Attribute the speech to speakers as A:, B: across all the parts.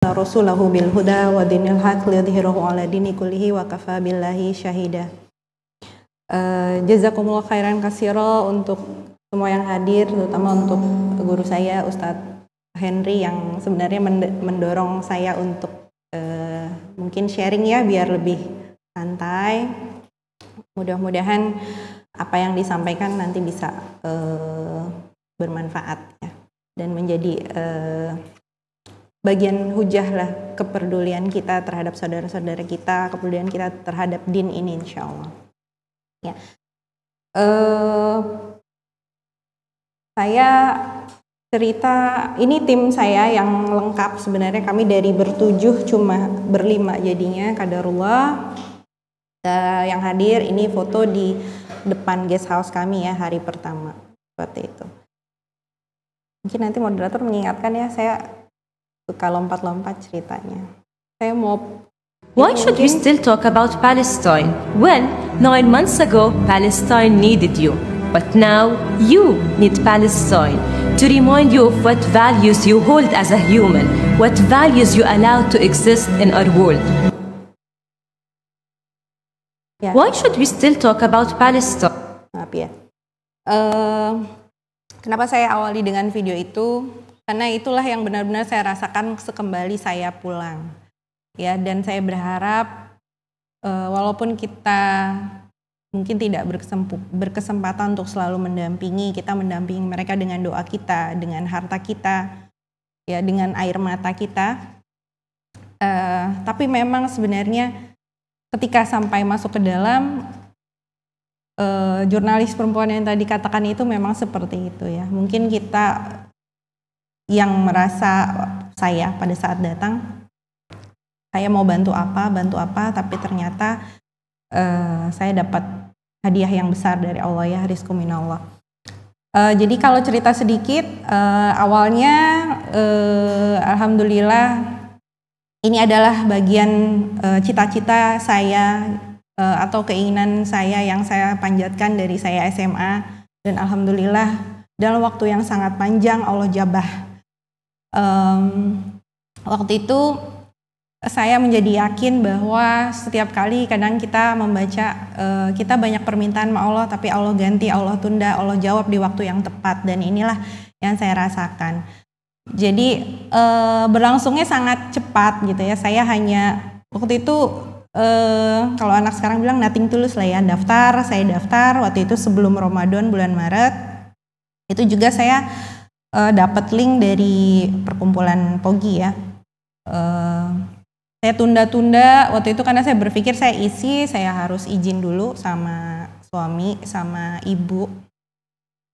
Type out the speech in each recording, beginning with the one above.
A: rasulahu bil huda wa dinil haq liyadhhirahu ala dini kullihi wa kafa billahi syahida. Eh, jazakumullah khairan kasiro untuk semua yang hadir terutama untuk guru saya Ustadz Henry yang sebenarnya mendorong saya untuk uh, mungkin sharing ya biar lebih santai. Mudah-mudahan apa yang disampaikan nanti bisa uh, bermanfaat ya dan menjadi uh, bagian hujah lah kepedulian kita terhadap saudara-saudara kita, kepedulian kita terhadap din ini insya Allah. Ya. Uh, saya cerita ini tim saya yang lengkap sebenarnya kami dari bertujuh cuma berlima jadinya kadarullah uh, yang hadir ini foto di depan guest house kami ya hari pertama seperti itu mungkin nanti moderator mengingatkan ya saya suka lompat-lompat ceritanya. Saya mau Why should you still talk about Palestine? Well, nine months ago, Palestine needed you. But now, you need Palestine to remind you of what values you hold as a human, what values you allow to exist in our world. Yeah. Why should we still talk about Palestine? Maaf ya. Uh, kenapa saya awali dengan video itu? Karena itulah yang benar-benar saya rasakan sekembali saya pulang. Ya, dan saya berharap eh, walaupun kita mungkin tidak berkesempatan untuk selalu mendampingi, kita mendampingi mereka dengan doa kita, dengan harta kita, ya dengan air mata kita. Uh, tapi memang sebenarnya ketika sampai masuk ke dalam uh, jurnalis perempuan yang tadi katakan itu memang seperti itu ya. Mungkin kita yang merasa saya pada saat datang saya mau bantu apa bantu apa tapi ternyata uh, saya dapat hadiah yang besar dari Allah ya rizku minallah uh, jadi kalau cerita sedikit uh, awalnya uh, alhamdulillah ini adalah bagian cita-cita uh, saya uh, atau keinginan saya yang saya panjatkan dari saya SMA dan alhamdulillah dalam waktu yang sangat panjang Allah jabah um, waktu itu saya menjadi yakin bahwa setiap kali kadang kita membaca uh, kita banyak permintaan sama Allah tapi Allah ganti, Allah tunda, Allah jawab di waktu yang tepat dan inilah yang saya rasakan. Jadi uh, berlangsungnya sangat cepat gitu ya. Saya hanya waktu itu uh, kalau anak sekarang bilang nothing tulus lah ya, daftar, saya daftar waktu itu sebelum Ramadan bulan Maret. Itu juga saya uh, dapat link dari perkumpulan POGI ya. Uh, saya tunda-tunda waktu itu karena saya berpikir saya isi, saya harus izin dulu sama suami, sama ibu.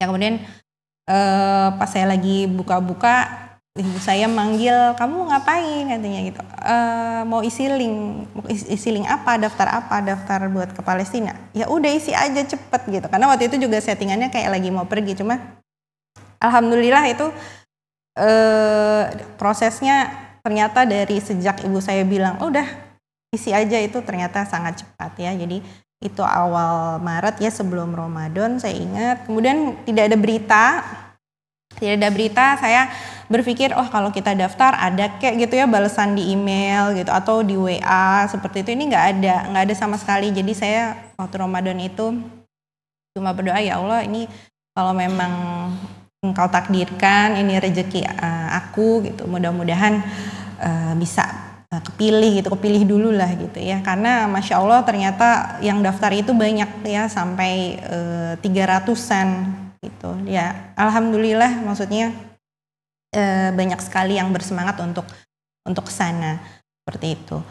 A: Ya kemudian uh, pas saya lagi buka-buka, ibu saya manggil, kamu ngapain katanya gitu. Uh, mau isi link, isi link apa, daftar apa, daftar buat ke Palestina. Ya udah isi aja cepet gitu. Karena waktu itu juga settingannya kayak lagi mau pergi, cuma alhamdulillah itu eh, prosesnya ternyata dari sejak ibu saya bilang oh, udah isi aja itu ternyata sangat cepat ya jadi itu awal Maret ya sebelum Ramadan saya ingat kemudian tidak ada berita tidak ada berita saya berpikir oh kalau kita daftar ada kayak gitu ya balasan di email gitu atau di WA seperti itu ini nggak ada nggak ada sama sekali jadi saya waktu Ramadan itu cuma berdoa ya Allah ini kalau memang engkau takdirkan ini rezeki uh, aku gitu mudah-mudahan uh, bisa uh, kepilih gitu kepilih dulu lah gitu ya karena masya allah ternyata yang daftar itu banyak ya sampai tiga uh, ratusan gitu ya alhamdulillah maksudnya uh, banyak sekali yang bersemangat untuk untuk sana seperti itu.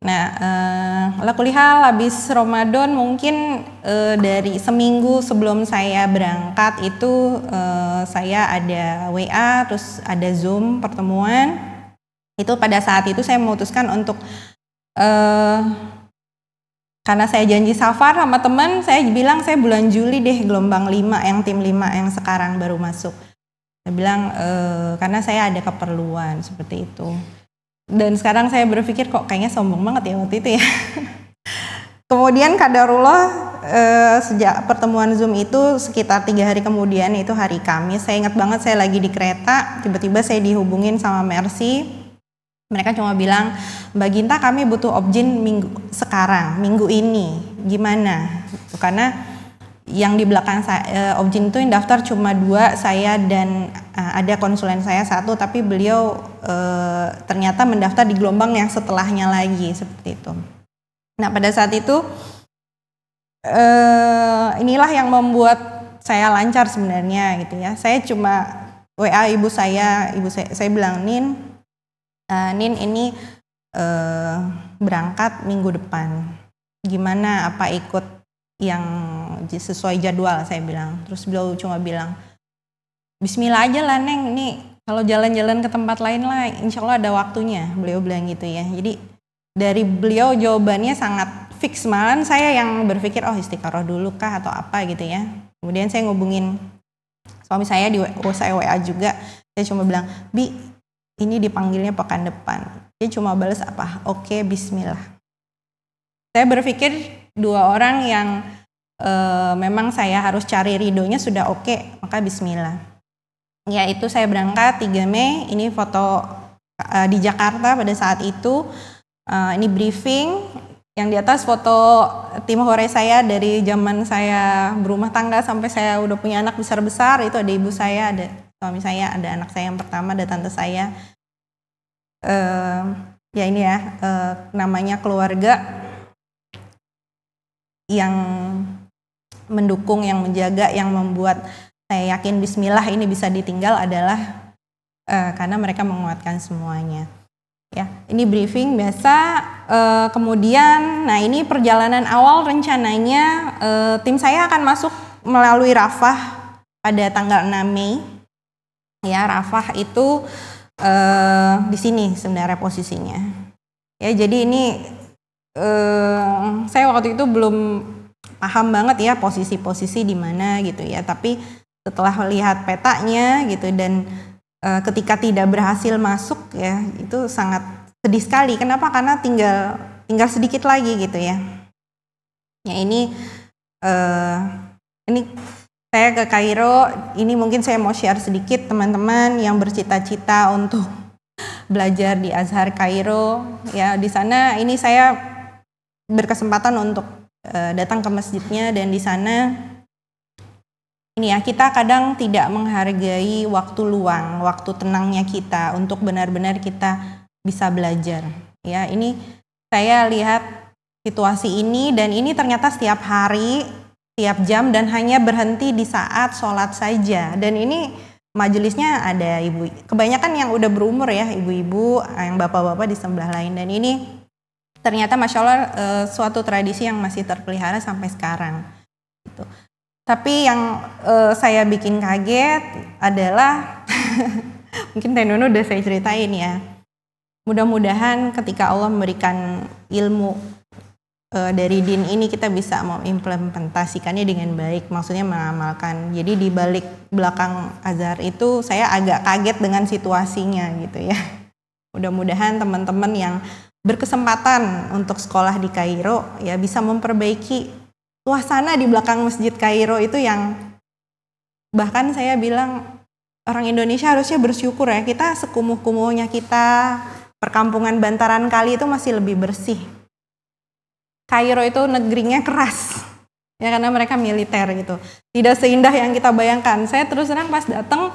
A: Nah, eh, ala kulihal habis Ramadan mungkin eh, dari seminggu sebelum saya berangkat itu eh, saya ada WA terus ada Zoom pertemuan. Itu pada saat itu saya memutuskan untuk eh, karena saya janji safar sama teman, saya bilang saya bulan Juli deh gelombang 5 yang tim 5 yang sekarang baru masuk. Saya bilang eh, karena saya ada keperluan seperti itu dan sekarang saya berpikir kok kayaknya sombong banget ya waktu itu ya kemudian kadarullah eh, sejak pertemuan zoom itu sekitar tiga hari kemudian itu hari Kamis saya ingat banget saya lagi di kereta tiba-tiba saya dihubungin sama Mercy mereka cuma bilang Mbak Ginta kami butuh objin minggu sekarang minggu ini gimana karena yang di belakang saya, uh, eh, Objin itu yang daftar cuma dua saya dan uh, ada konsulen saya satu tapi beliau uh, ternyata mendaftar di gelombang yang setelahnya lagi seperti itu. Nah pada saat itu uh, inilah yang membuat saya lancar sebenarnya gitu ya. Saya cuma WA ibu saya, ibu saya, saya bilang Nin, uh, Nin ini uh, berangkat minggu depan. Gimana apa ikut yang sesuai jadwal saya bilang. Terus beliau cuma bilang, Bismillah aja lah neng, ini kalau jalan-jalan ke tempat lain lah, insya Allah ada waktunya. Beliau bilang gitu ya. Jadi dari beliau jawabannya sangat fix malahan saya yang berpikir oh istiqoroh dulu kah atau apa gitu ya. Kemudian saya ngubungin suami saya di saya WA juga. Saya cuma bilang, "Bi, ini dipanggilnya pekan depan." Dia cuma balas apa? "Oke, okay, bismillah." Saya berpikir dua orang yang e, memang saya harus cari ridonya sudah oke, okay, maka bismillah. Ya itu saya berangkat 3 Mei, ini foto e, di Jakarta pada saat itu. E, ini briefing, yang di atas foto tim hore saya dari zaman saya berumah tangga sampai saya udah punya anak besar-besar itu ada ibu saya ada suami saya ada anak saya yang pertama ada tante saya E, ya ini ya e, namanya keluarga yang mendukung, yang menjaga, yang membuat saya yakin Bismillah ini bisa ditinggal adalah uh, karena mereka menguatkan semuanya. Ya, ini briefing biasa. Uh, kemudian, nah ini perjalanan awal rencananya uh, tim saya akan masuk melalui Rafah pada tanggal 6 Mei. Ya, Rafah itu uh, di sini sebenarnya posisinya. Ya, jadi ini uh, saya waktu itu belum paham banget ya posisi-posisi di mana gitu ya. Tapi setelah lihat petanya gitu dan e, ketika tidak berhasil masuk ya itu sangat sedih sekali. Kenapa? Karena tinggal tinggal sedikit lagi gitu ya. Ya ini e, ini saya ke Kairo, ini mungkin saya mau share sedikit teman-teman yang bercita-cita untuk belajar di Azhar Kairo. Ya, di sana ini saya berkesempatan untuk Eh, datang ke masjidnya dan di sana ini ya kita kadang tidak menghargai waktu luang, waktu tenangnya kita untuk benar-benar kita bisa belajar. Ya, ini saya lihat situasi ini dan ini ternyata setiap hari, setiap jam dan hanya berhenti di saat sholat saja. Dan ini majelisnya ada ibu, kebanyakan yang udah berumur ya, ibu-ibu, yang bapak-bapak di sebelah lain dan ini ternyata masya Allah e, suatu tradisi yang masih terpelihara sampai sekarang. Gitu. Tapi yang e, saya bikin kaget adalah mungkin Tenunu udah saya ceritain ya. Mudah-mudahan ketika Allah memberikan ilmu e, dari din ini kita bisa mau implementasikannya dengan baik, maksudnya mengamalkan. Jadi di balik belakang azhar itu saya agak kaget dengan situasinya gitu ya. Mudah-mudahan teman-teman yang berkesempatan untuk sekolah di Kairo ya bisa memperbaiki suasana di belakang masjid Kairo itu yang bahkan saya bilang orang Indonesia harusnya bersyukur ya kita sekumuh-kumuhnya kita perkampungan bantaran kali itu masih lebih bersih Kairo itu negerinya keras ya karena mereka militer gitu tidak seindah yang kita bayangkan saya terus terang pas datang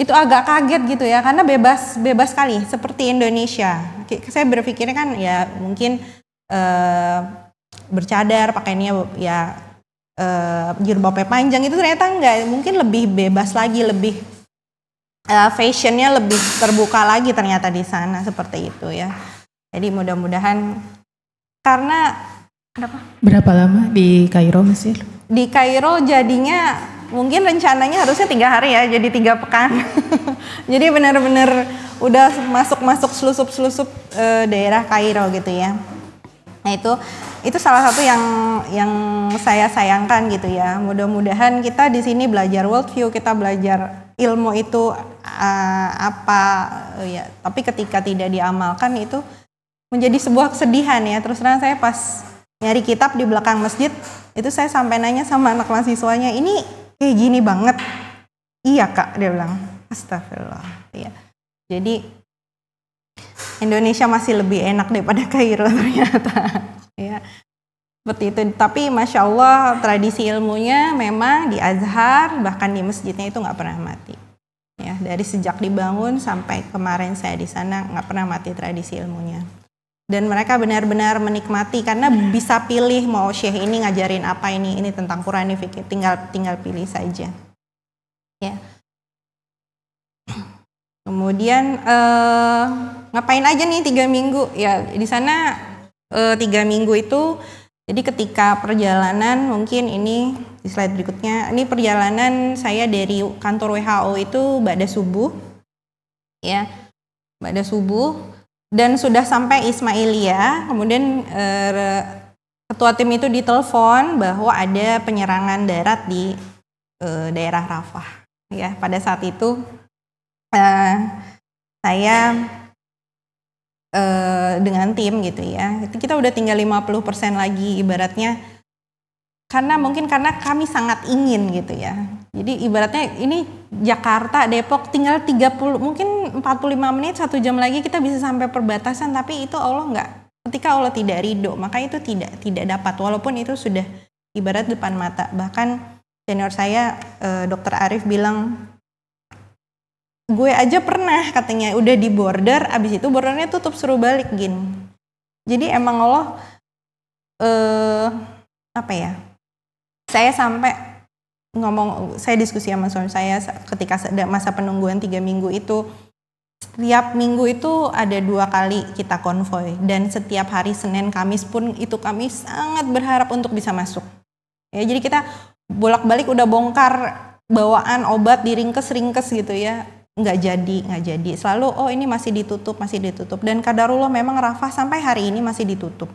A: itu agak kaget gitu ya karena bebas bebas kali seperti Indonesia saya berpikirnya kan ya mungkin uh, bercadar pakainya ya uh, eh, jilbabnya panjang itu ternyata enggak mungkin lebih bebas lagi lebih uh, fashionnya lebih terbuka lagi ternyata di sana seperti itu ya jadi mudah-mudahan karena berapa lama di Kairo Mesir di Kairo jadinya mungkin rencananya harusnya tiga hari ya jadi tiga pekan jadi benar-benar udah masuk-masuk selusup-selusup e, daerah Kairo gitu ya nah itu itu salah satu yang yang saya sayangkan gitu ya mudah-mudahan kita di sini belajar world view kita belajar ilmu itu uh, apa uh, ya tapi ketika tidak diamalkan itu menjadi sebuah kesedihan ya terus terang saya pas nyari kitab di belakang masjid itu saya sampai nanya sama anak mahasiswanya ini kayak gini banget iya kak dia bilang astagfirullah iya. jadi Indonesia masih lebih enak daripada Kairo ternyata ya seperti itu tapi masya Allah tradisi ilmunya memang di Azhar bahkan di masjidnya itu nggak pernah mati ya dari sejak dibangun sampai kemarin saya di sana nggak pernah mati tradisi ilmunya dan mereka benar-benar menikmati karena bisa pilih mau syekh ini ngajarin apa ini ini tentang Quran ini, tinggal tinggal pilih saja ya kemudian eh, ngapain aja nih tiga minggu ya di sana eh, tiga minggu itu jadi ketika perjalanan mungkin ini di slide berikutnya ini perjalanan saya dari kantor WHO itu pada subuh ya pada subuh dan sudah sampai Ismailia kemudian er, ketua tim itu ditelepon bahwa ada penyerangan darat di eh, daerah Rafah ya pada saat itu eh, saya dengan tim gitu ya kita udah tinggal 50% lagi ibaratnya karena mungkin karena kami sangat ingin gitu ya jadi ibaratnya ini Jakarta, Depok tinggal 30 mungkin 45 menit satu jam lagi kita bisa sampai perbatasan tapi itu Allah nggak ketika Allah tidak ridho maka itu tidak tidak dapat walaupun itu sudah ibarat depan mata bahkan senior saya Dr. Eh, dokter Arif bilang gue aja pernah katanya udah di border abis itu bordernya tutup suruh balik gin jadi emang Allah eh, apa ya saya sampai ngomong saya diskusi sama suami saya ketika masa penungguan tiga minggu itu setiap minggu itu ada dua kali kita konvoy dan setiap hari Senin Kamis pun itu kami sangat berharap untuk bisa masuk ya jadi kita bolak-balik udah bongkar bawaan obat diringkes-ringkes gitu ya nggak jadi nggak jadi selalu oh ini masih ditutup masih ditutup dan kadarullah memang Rafa sampai hari ini masih ditutup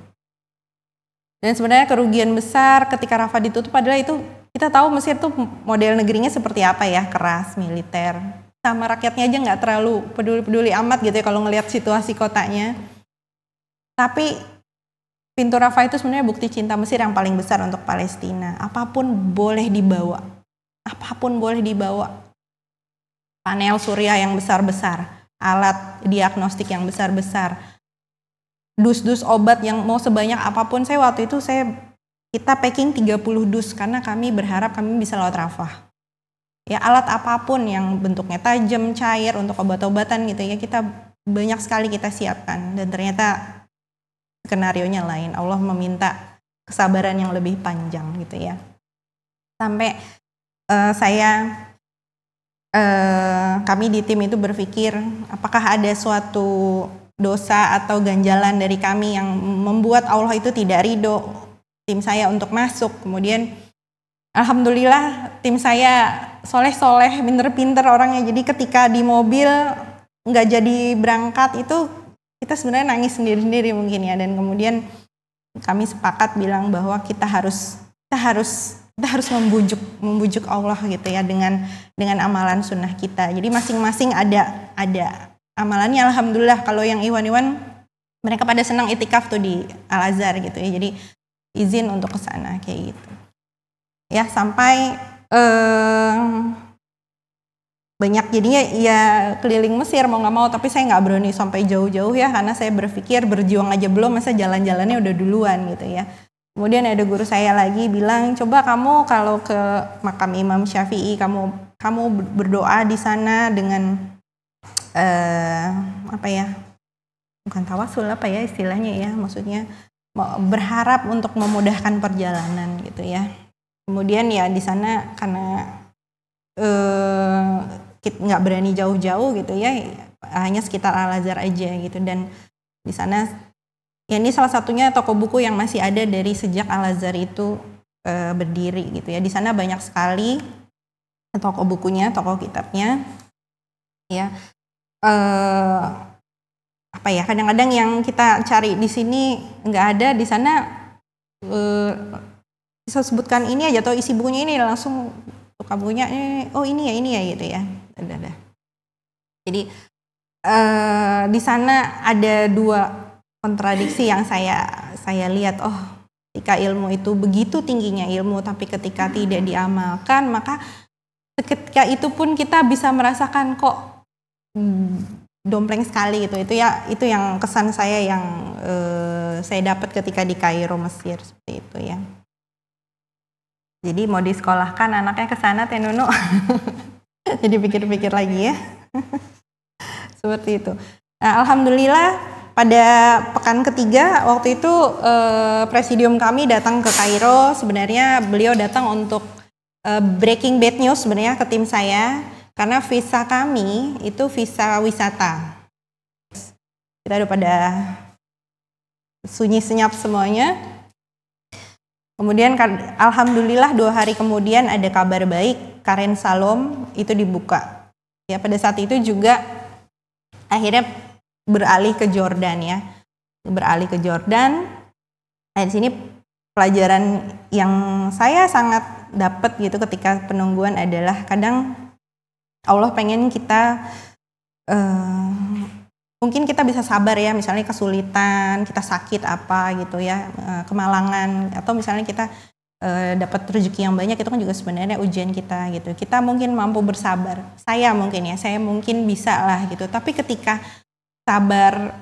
A: dan sebenarnya kerugian besar ketika Rafa ditutup adalah itu kita tahu Mesir tuh model negerinya seperti apa ya, keras, militer. Sama rakyatnya aja nggak terlalu peduli-peduli amat gitu ya kalau ngelihat situasi kotanya. Tapi pintu Rafa itu sebenarnya bukti cinta Mesir yang paling besar untuk Palestina. Apapun boleh dibawa. Apapun boleh dibawa. Panel surya yang besar-besar, alat diagnostik yang besar-besar, dus-dus obat yang mau sebanyak apapun saya waktu itu saya kita packing 30 dus karena kami berharap kami bisa lewat rafah. Ya alat apapun yang bentuknya tajam, cair untuk obat-obatan gitu ya kita banyak sekali kita siapkan dan ternyata skenario nya lain. Allah meminta kesabaran yang lebih panjang gitu ya. Sampai uh, saya uh, kami di tim itu berpikir apakah ada suatu dosa atau ganjalan dari kami yang membuat Allah itu tidak ridho tim saya untuk masuk. Kemudian alhamdulillah tim saya soleh-soleh, pinter-pinter orangnya. Jadi ketika di mobil nggak jadi berangkat itu kita sebenarnya nangis sendiri-sendiri mungkin ya. Dan kemudian kami sepakat bilang bahwa kita harus kita harus kita harus membujuk membujuk Allah gitu ya dengan dengan amalan sunnah kita. Jadi masing-masing ada ada amalannya. Alhamdulillah kalau yang Iwan-Iwan mereka pada senang itikaf tuh di Al Azhar gitu ya. Jadi izin untuk ke sana kayak gitu. Ya sampai eh, banyak jadinya ya keliling Mesir mau nggak mau tapi saya nggak berani sampai jauh-jauh ya karena saya berpikir berjuang aja belum masa jalan-jalannya udah duluan gitu ya. Kemudian ada guru saya lagi bilang, coba kamu kalau ke makam Imam Syafi'i, kamu kamu berdoa di sana dengan eh, apa ya? Bukan tawasul apa ya istilahnya ya, maksudnya berharap untuk memudahkan perjalanan gitu ya. Kemudian ya di sana karena eh, kita nggak berani jauh-jauh gitu ya, hanya sekitar Al Azhar aja gitu dan di sana ya ini salah satunya toko buku yang masih ada dari sejak Al Azhar itu eh, berdiri gitu ya. Di sana banyak sekali toko bukunya, toko kitabnya, ya. Eh, apa ya kadang-kadang yang kita cari di sini nggak ada di sana uh, bisa sebutkan ini aja atau isi bukunya ini langsung buka bukunya eh, oh ini ya ini ya gitu ya ada ada jadi uh, di sana ada dua kontradiksi yang saya saya lihat oh ketika ilmu itu begitu tingginya ilmu tapi ketika tidak diamalkan maka ketika itu pun kita bisa merasakan kok hmm, dompleng sekali gitu itu ya itu yang kesan saya yang uh, saya dapat ketika di Kairo Mesir seperti itu ya jadi mau disekolahkan anaknya ke sana Teh Nunu jadi pikir-pikir lagi ya seperti itu nah, alhamdulillah pada pekan ketiga waktu itu eh, presidium kami datang ke Kairo sebenarnya beliau datang untuk eh, breaking bad news sebenarnya ke tim saya karena visa kami itu visa wisata. Kita udah pada sunyi senyap semuanya. Kemudian kan, alhamdulillah dua hari kemudian ada kabar baik Karen Salom itu dibuka. Ya pada saat itu juga akhirnya beralih ke Jordan ya. Beralih ke Jordan. Nah, di sini pelajaran yang saya sangat dapat gitu ketika penungguan adalah kadang Allah pengen kita uh, mungkin kita bisa sabar ya misalnya kesulitan kita sakit apa gitu ya uh, kemalangan atau misalnya kita uh, dapat rezeki yang banyak itu kan juga sebenarnya ujian kita gitu kita mungkin mampu bersabar saya mungkin ya saya mungkin bisa lah gitu tapi ketika sabar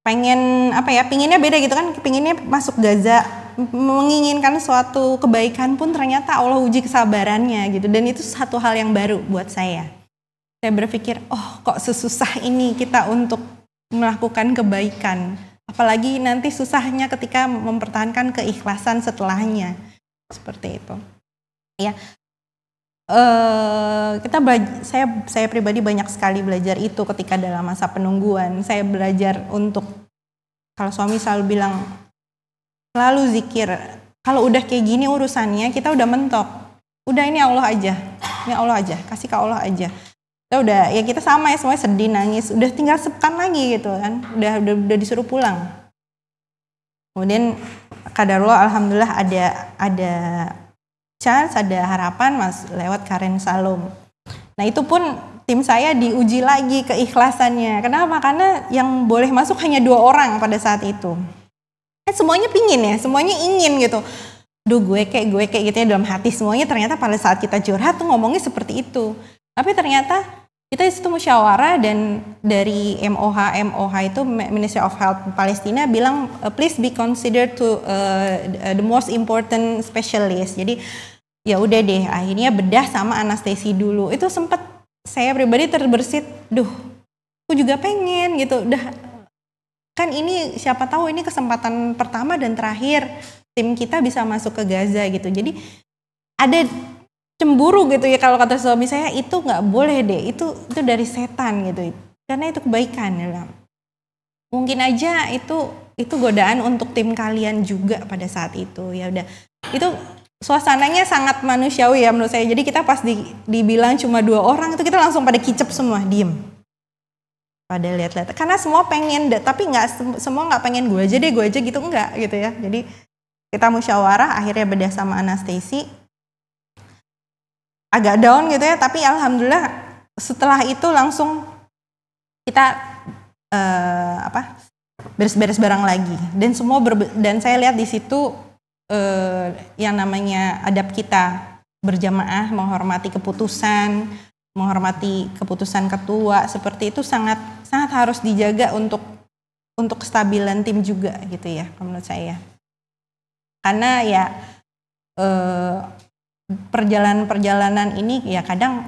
A: pengen apa ya pinginnya beda gitu kan pinginnya masuk Gaza menginginkan suatu kebaikan pun ternyata Allah uji kesabarannya gitu dan itu satu hal yang baru buat saya. Saya berpikir, oh kok sesusah ini kita untuk melakukan kebaikan, apalagi nanti susahnya ketika mempertahankan keikhlasan setelahnya seperti itu. Ya, Uh, kita saya saya pribadi banyak sekali belajar itu ketika dalam masa penungguan saya belajar untuk kalau suami selalu bilang Selalu zikir. Kalau udah kayak gini urusannya, kita udah mentok. Udah ini Allah aja. Ini Allah aja. Kasih ke Allah aja. Kita udah ya kita sama ya semua sedih nangis. Udah tinggal sepekan lagi gitu kan. Udah udah, udah disuruh pulang. Kemudian kadar kadarullah alhamdulillah ada ada chance, ada harapan Mas lewat Karen Salom. Nah, itu pun tim saya diuji lagi keikhlasannya. Kenapa? Karena yang boleh masuk hanya dua orang pada saat itu eh semuanya pingin ya semuanya ingin gitu duh gue kayak gue kayak gitu ya dalam hati semuanya ternyata pada saat kita curhat tuh ngomongnya seperti itu tapi ternyata kita di musyawarah dan dari MOH MOH itu Ministry of Health Palestina bilang uh, please be considered to uh, uh, the most important specialist jadi ya udah deh akhirnya bedah sama anestesi dulu itu sempat saya pribadi terbersit duh aku juga pengen gitu udah kan ini siapa tahu ini kesempatan pertama dan terakhir tim kita bisa masuk ke Gaza gitu. Jadi ada cemburu gitu ya kalau kata suami saya itu nggak boleh deh itu itu dari setan gitu karena itu kebaikan ya. mungkin aja itu itu godaan untuk tim kalian juga pada saat itu ya udah itu suasananya sangat manusiawi ya menurut saya jadi kita pas di, dibilang cuma dua orang itu kita langsung pada kicep semua diem pada lihat-lihat karena semua pengen tapi nggak semua nggak pengen gue aja deh gue aja gitu enggak gitu ya jadi kita musyawarah akhirnya bedah sama Anastasi, agak down gitu ya tapi alhamdulillah setelah itu langsung kita uh, apa beres-beres barang lagi dan semua ber dan saya lihat di situ uh, yang namanya adab kita berjamaah menghormati keputusan menghormati keputusan ketua seperti itu sangat sangat harus dijaga untuk untuk kestabilan tim juga gitu ya menurut saya karena ya eh, perjalanan-perjalanan ini ya kadang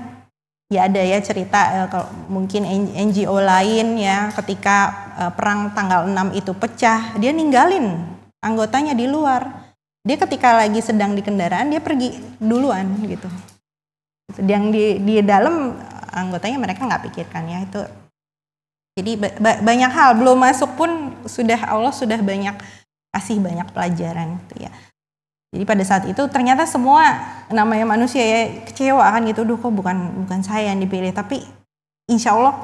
A: ya ada ya cerita eh, kalau mungkin NGO lain ya ketika eh, perang tanggal 6 itu pecah dia ninggalin anggotanya di luar dia ketika lagi sedang di kendaraan dia pergi duluan gitu yang di di dalam anggotanya mereka nggak pikirkan ya itu jadi ba banyak hal belum masuk pun sudah Allah sudah banyak kasih banyak pelajaran gitu ya jadi pada saat itu ternyata semua namanya manusia ya kecewa kan gitu duh kok bukan bukan saya yang dipilih tapi insya Allah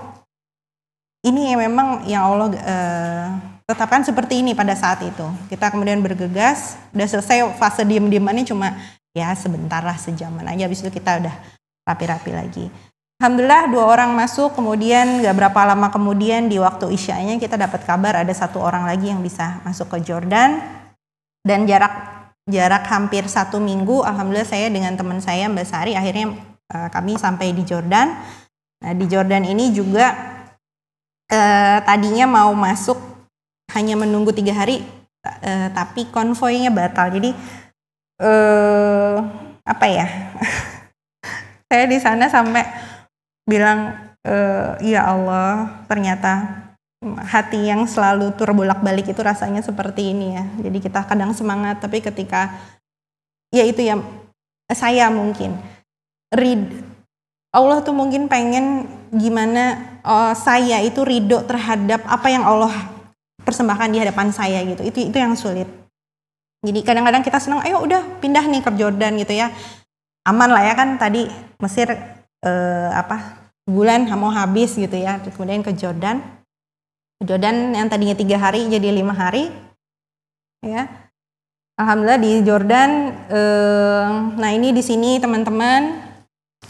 A: ini memang yang Allah eh, tetapkan seperti ini pada saat itu kita kemudian bergegas udah selesai fase diem-diemannya cuma ya sebentar lah sejaman aja habis itu kita udah rapi-rapi lagi Alhamdulillah dua orang masuk kemudian gak berapa lama kemudian di waktu isyanya kita dapat kabar ada satu orang lagi yang bisa masuk ke Jordan dan jarak jarak hampir satu minggu Alhamdulillah saya dengan teman saya Mbak Sari akhirnya eh, kami sampai di Jordan nah di Jordan ini juga uh, tadinya mau masuk hanya menunggu tiga hari uh, tapi konvoynya batal jadi eh apa ya? saya di sana sampai bilang eh, ya Allah, ternyata hati yang selalu terbolak-balik itu rasanya seperti ini ya. Jadi kita kadang semangat tapi ketika ya itu ya saya mungkin read Allah tuh mungkin pengen gimana uh, saya itu ridho terhadap apa yang Allah persembahkan di hadapan saya gitu. Itu itu yang sulit. Jadi kadang-kadang kita senang, ayo udah pindah nih ke Jordan gitu ya. Aman lah ya kan tadi Mesir eh, apa bulan mau habis gitu ya. Terus kemudian ke Jordan. Jordan yang tadinya tiga hari jadi lima hari. Ya. Alhamdulillah di Jordan. Eh, nah ini di sini teman-teman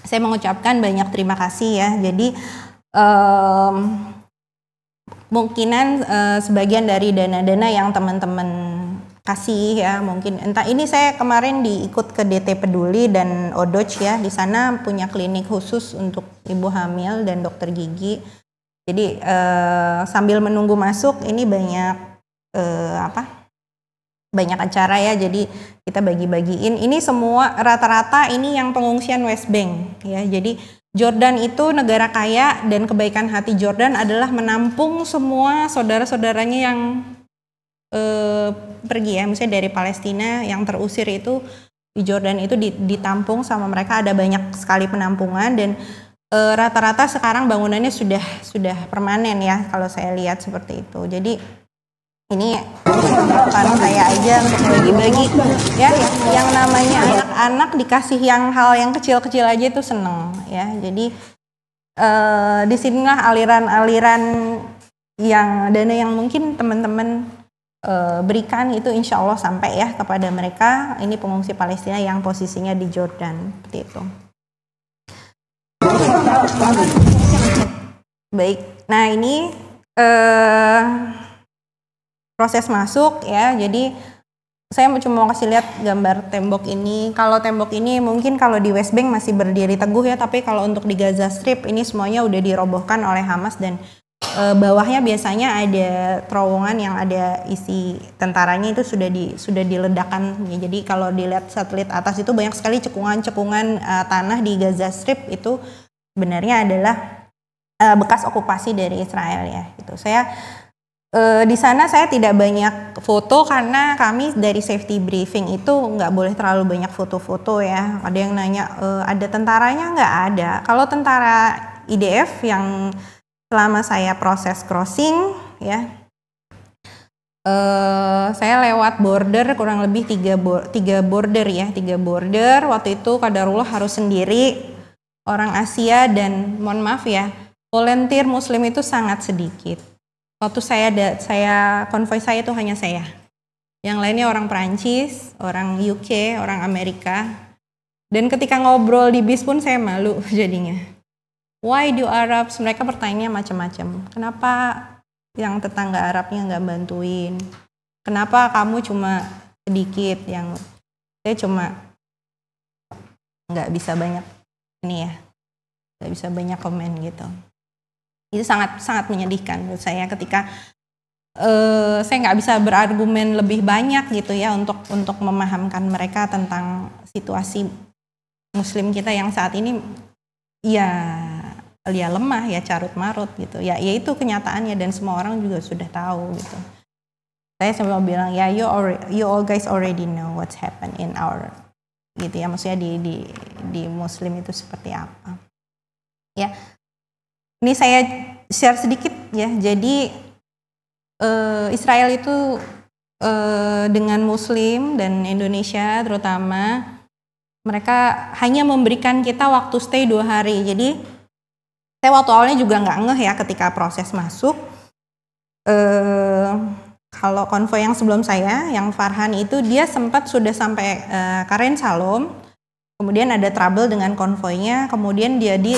A: saya mengucapkan banyak terima kasih ya. Jadi eh, kemungkinan eh, sebagian dari dana-dana yang teman-teman kasih ya mungkin entah ini saya kemarin diikut ke DT Peduli dan odoch ya di sana punya klinik khusus untuk ibu hamil dan dokter gigi jadi eh, sambil menunggu masuk ini banyak eh, apa banyak acara ya jadi kita bagi-bagiin ini semua rata-rata ini yang pengungsian West Bank ya jadi Jordan itu negara kaya dan kebaikan hati Jordan adalah menampung semua saudara-saudaranya yang eh, pergi ya, misalnya dari Palestina yang terusir itu di Jordan itu ditampung sama mereka ada banyak sekali penampungan dan eh, rata-rata eh, sekarang bangunannya sudah sudah permanen ya kalau saya lihat seperti itu. Jadi ini bukan saya aja untuk bagi-bagi ya yang namanya anak-anak dikasih yang hal yang kecil-kecil aja itu seneng ya jadi eh, di sinilah aliran-aliran yang dana yang mungkin teman-teman Eh, berikan itu insya Allah sampai ya kepada mereka ini pengungsi Palestina yang posisinya di Jordan seperti itu. Baik, nah ini uh, proses masuk ya. Jadi saya cuma mau kasih lihat gambar tembok ini. Kalau tembok ini mungkin kalau di West Bank masih berdiri teguh ya, tapi kalau untuk di Gaza Strip ini semuanya udah dirobohkan oleh Hamas dan e, bawahnya biasanya ada terowongan yang ada isi tentaranya itu sudah di sudah diledakan ya. Jadi kalau dilihat satelit atas itu banyak sekali cekungan-cekungan e, tanah di Gaza Strip itu sebenarnya adalah e, bekas okupasi dari Israel ya. Gitu. Saya e, di sana saya tidak banyak foto karena kami dari safety briefing itu nggak boleh terlalu banyak foto-foto ya. Ada yang nanya e, ada tentaranya nggak ada. Kalau tentara IDF yang selama saya proses crossing ya Uh, saya lewat border kurang lebih tiga, bo tiga border ya tiga border waktu itu kadarullah harus sendiri orang Asia dan mohon maaf ya volunteer Muslim itu sangat sedikit waktu saya da saya konvoy saya itu hanya saya yang lainnya orang Perancis orang UK orang Amerika dan ketika ngobrol di bis pun saya malu jadinya why do Arabs? Mereka bertanya macam-macam. Kenapa yang tetangga Arabnya nggak bantuin? Kenapa kamu cuma sedikit yang saya cuma nggak bisa banyak ini ya nggak bisa banyak komen gitu itu sangat sangat menyedihkan menurut saya ketika uh, saya nggak bisa berargumen lebih banyak gitu ya untuk untuk memahamkan mereka tentang situasi Muslim kita yang saat ini ya ya lemah ya carut marut gitu ya ya itu kenyataannya dan semua orang juga sudah tahu gitu saya sempat bilang ya you already, you all guys already know what's happened in our gitu ya maksudnya di di di muslim itu seperti apa ya ini saya share sedikit ya jadi uh, Israel itu uh, dengan muslim dan Indonesia terutama mereka hanya memberikan kita waktu stay dua hari jadi saya waktu awalnya juga nggak ngeh ya ketika proses masuk. Eh, kalau konvoy yang sebelum saya, yang Farhan itu dia sempat sudah sampai eh, Karen Salom, kemudian ada trouble dengan konvoynya, kemudian dia di,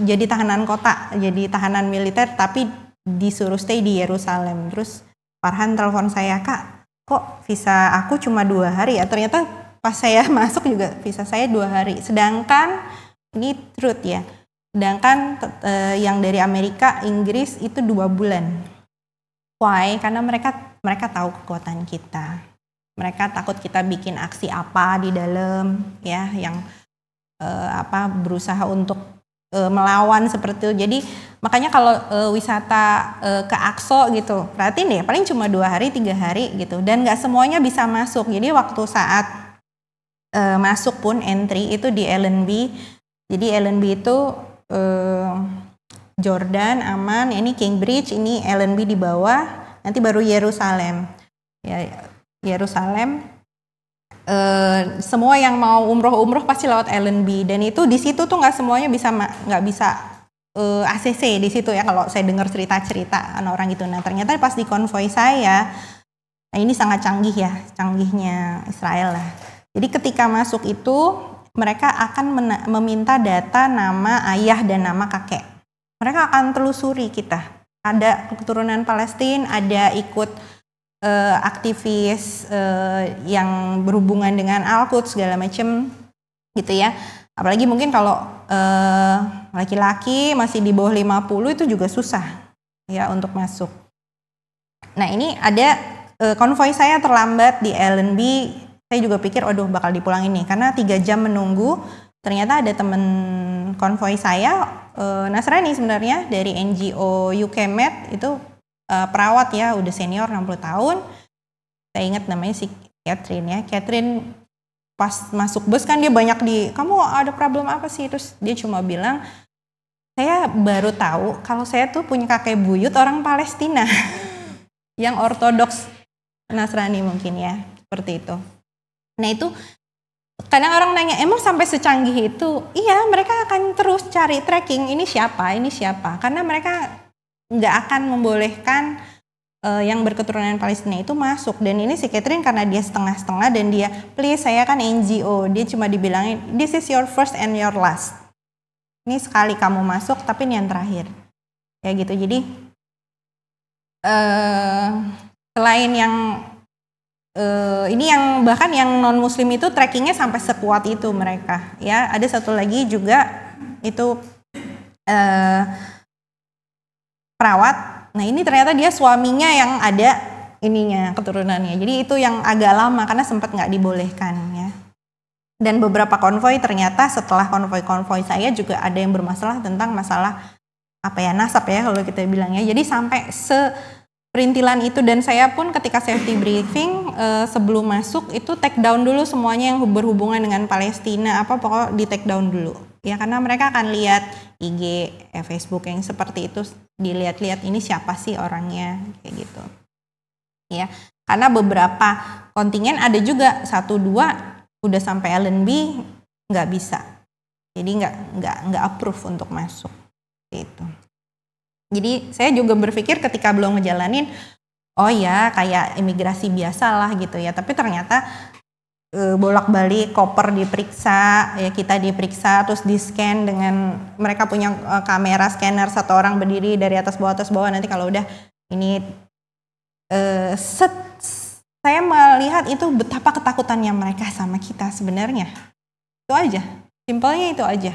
A: jadi tahanan kota, jadi tahanan militer, tapi disuruh stay di Yerusalem. Terus Farhan telepon saya, kak, kok visa aku cuma dua hari ya? Ternyata pas saya masuk juga visa saya dua hari. Sedangkan ini truth ya Sedangkan uh, yang dari Amerika, Inggris itu dua bulan. Why? Karena mereka mereka tahu kekuatan kita. Mereka takut kita bikin aksi apa di dalam, ya, yang uh, apa berusaha untuk uh, melawan seperti itu. Jadi makanya kalau uh, wisata uh, ke Akso gitu, berarti nih paling cuma dua hari, tiga hari gitu, dan nggak semuanya bisa masuk. Jadi waktu saat uh, masuk pun entry itu di LNB. Jadi LNB itu Eh, Jordan aman, ini Cambridge, ini LNB di bawah, nanti baru Yerusalem. Ya, Yerusalem. Uh, semua yang mau umroh-umroh pasti lewat LNB dan itu di situ tuh nggak semuanya bisa nggak bisa uh, eh, ACC di situ ya kalau saya dengar cerita-cerita orang itu. Nah ternyata pas di konvoy saya, nah ini sangat canggih ya canggihnya Israel lah. Jadi ketika masuk itu mereka akan meminta data nama ayah dan nama kakek. Mereka akan telusuri kita. Ada keturunan Palestina, ada ikut uh, aktivis uh, yang berhubungan dengan Al-Quds segala macam gitu ya. Apalagi mungkin kalau laki eh, laki-laki masih di bawah 50 itu juga susah ya untuk masuk. Nah, ini ada konvoi saya terlambat di LNB saya juga pikir aduh bakal dipulangin nih karena tiga jam menunggu ternyata ada temen konvoi saya uh, Nasrani sebenarnya dari NGO UK Med itu uh, perawat ya udah senior 60 tahun saya ingat namanya si Catherine ya Catherine pas masuk bus kan dia banyak di kamu ada problem apa sih terus dia cuma bilang saya baru tahu kalau saya tuh punya kakek buyut orang Palestina yang ortodoks Nasrani mungkin ya seperti itu Nah itu kadang orang nanya emang sampai secanggih itu iya mereka akan terus cari tracking ini siapa ini siapa karena mereka nggak akan membolehkan uh, yang berketurunan Palestina itu masuk dan ini si Catherine karena dia setengah-setengah dan dia please saya kan NGO dia cuma dibilangin this is your first and your last ini sekali kamu masuk tapi ini yang terakhir ya gitu jadi uh, selain yang uh, ini yang bahkan yang non muslim itu trackingnya sampai sekuat itu mereka ya ada satu lagi juga itu uh, perawat nah ini ternyata dia suaminya yang ada ininya keturunannya jadi itu yang agak lama karena sempat nggak dibolehkan ya dan beberapa konvoy ternyata setelah konvoy-konvoy saya juga ada yang bermasalah tentang masalah apa ya nasab ya kalau kita bilangnya jadi sampai se perintilan itu dan saya pun ketika safety briefing uh, sebelum masuk itu take down dulu semuanya yang berhubungan dengan Palestina apa pokok di take down dulu ya karena mereka akan lihat IG eh, ya, Facebook yang seperti itu dilihat-lihat ini siapa sih orangnya kayak gitu ya karena beberapa kontingen ada juga satu dua udah sampai LNB nggak bisa jadi nggak nggak nggak approve untuk masuk itu jadi saya juga berpikir ketika belum ngejalanin, oh ya kayak imigrasi biasa lah gitu ya. Tapi ternyata e, bolak-balik koper diperiksa, ya kita diperiksa, terus di scan dengan mereka punya e, kamera scanner satu orang berdiri dari atas bawah atas bawah. Nanti kalau udah ini e, set, saya melihat itu betapa ketakutannya mereka sama kita sebenarnya. Itu aja, simpelnya itu aja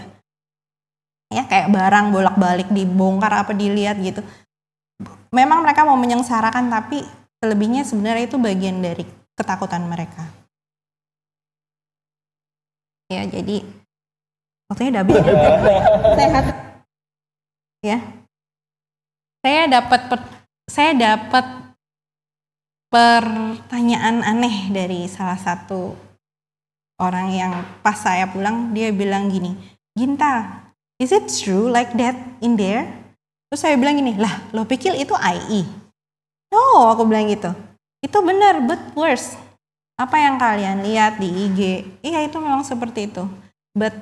A: ya kayak barang bolak-balik dibongkar apa dilihat gitu memang mereka mau menyengsarakan tapi selebihnya sebenarnya itu bagian dari ketakutan mereka ya jadi waktunya udah habis sehat ya saya dapat saya dapat pertanyaan aneh dari salah satu orang yang pas saya pulang dia bilang gini Ginta is it true like that in there? Terus saya bilang gini, lah lo pikir itu IE? No, aku bilang gitu. Itu benar, but worse. Apa yang kalian lihat di IG? Iya itu memang seperti itu. But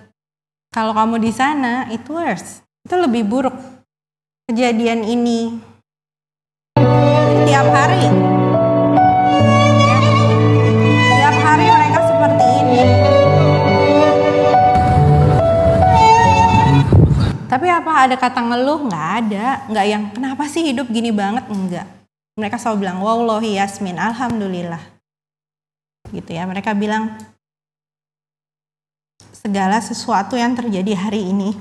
A: kalau kamu di sana, it worse. Itu lebih buruk. Kejadian ini setiap hari. Tapi apa ada kata ngeluh? Nggak ada. Nggak yang kenapa sih hidup gini banget? Enggak. Mereka selalu bilang, wow loh yasmin, alhamdulillah. Gitu ya, mereka bilang, segala sesuatu yang terjadi hari ini,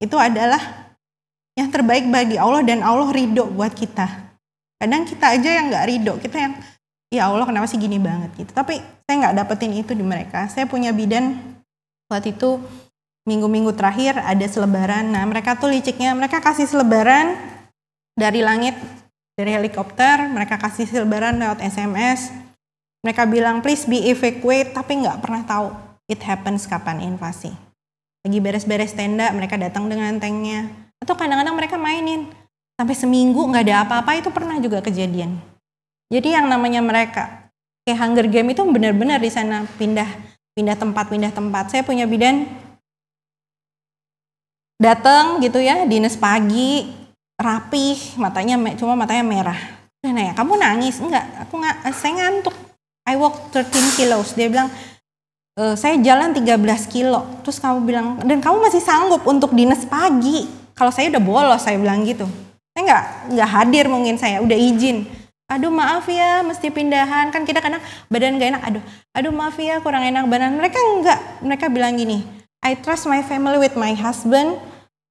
A: itu adalah yang terbaik bagi Allah dan Allah ridho buat kita. Kadang kita aja yang nggak ridho, kita yang, ya Allah kenapa sih gini banget gitu. Tapi saya nggak dapetin itu di mereka. Saya punya bidan waktu itu minggu-minggu terakhir ada selebaran. Nah, mereka tuh liciknya mereka kasih selebaran dari langit dari helikopter, mereka kasih selebaran lewat SMS. Mereka bilang please be evacuate tapi nggak pernah tahu it happens kapan invasi. Lagi beres-beres tenda, mereka datang dengan tanknya. Atau kadang-kadang mereka mainin. Sampai seminggu nggak ada apa-apa itu pernah juga kejadian. Jadi yang namanya mereka kayak Hunger Game itu benar-benar di sana pindah pindah tempat pindah tempat. Saya punya bidan datang gitu ya dinas pagi rapih matanya cuma matanya merah nanya kamu nangis enggak aku nggak eh, saya ngantuk I walk 13 kilos dia bilang e, saya jalan 13 kilo terus kamu bilang dan kamu masih sanggup untuk dinas pagi kalau saya udah bolos saya bilang gitu saya nggak nggak hadir mungkin saya udah izin aduh maaf ya mesti pindahan kan kita kadang badan gak enak aduh aduh maaf ya kurang enak badan mereka nggak mereka bilang gini I trust my family with my husband,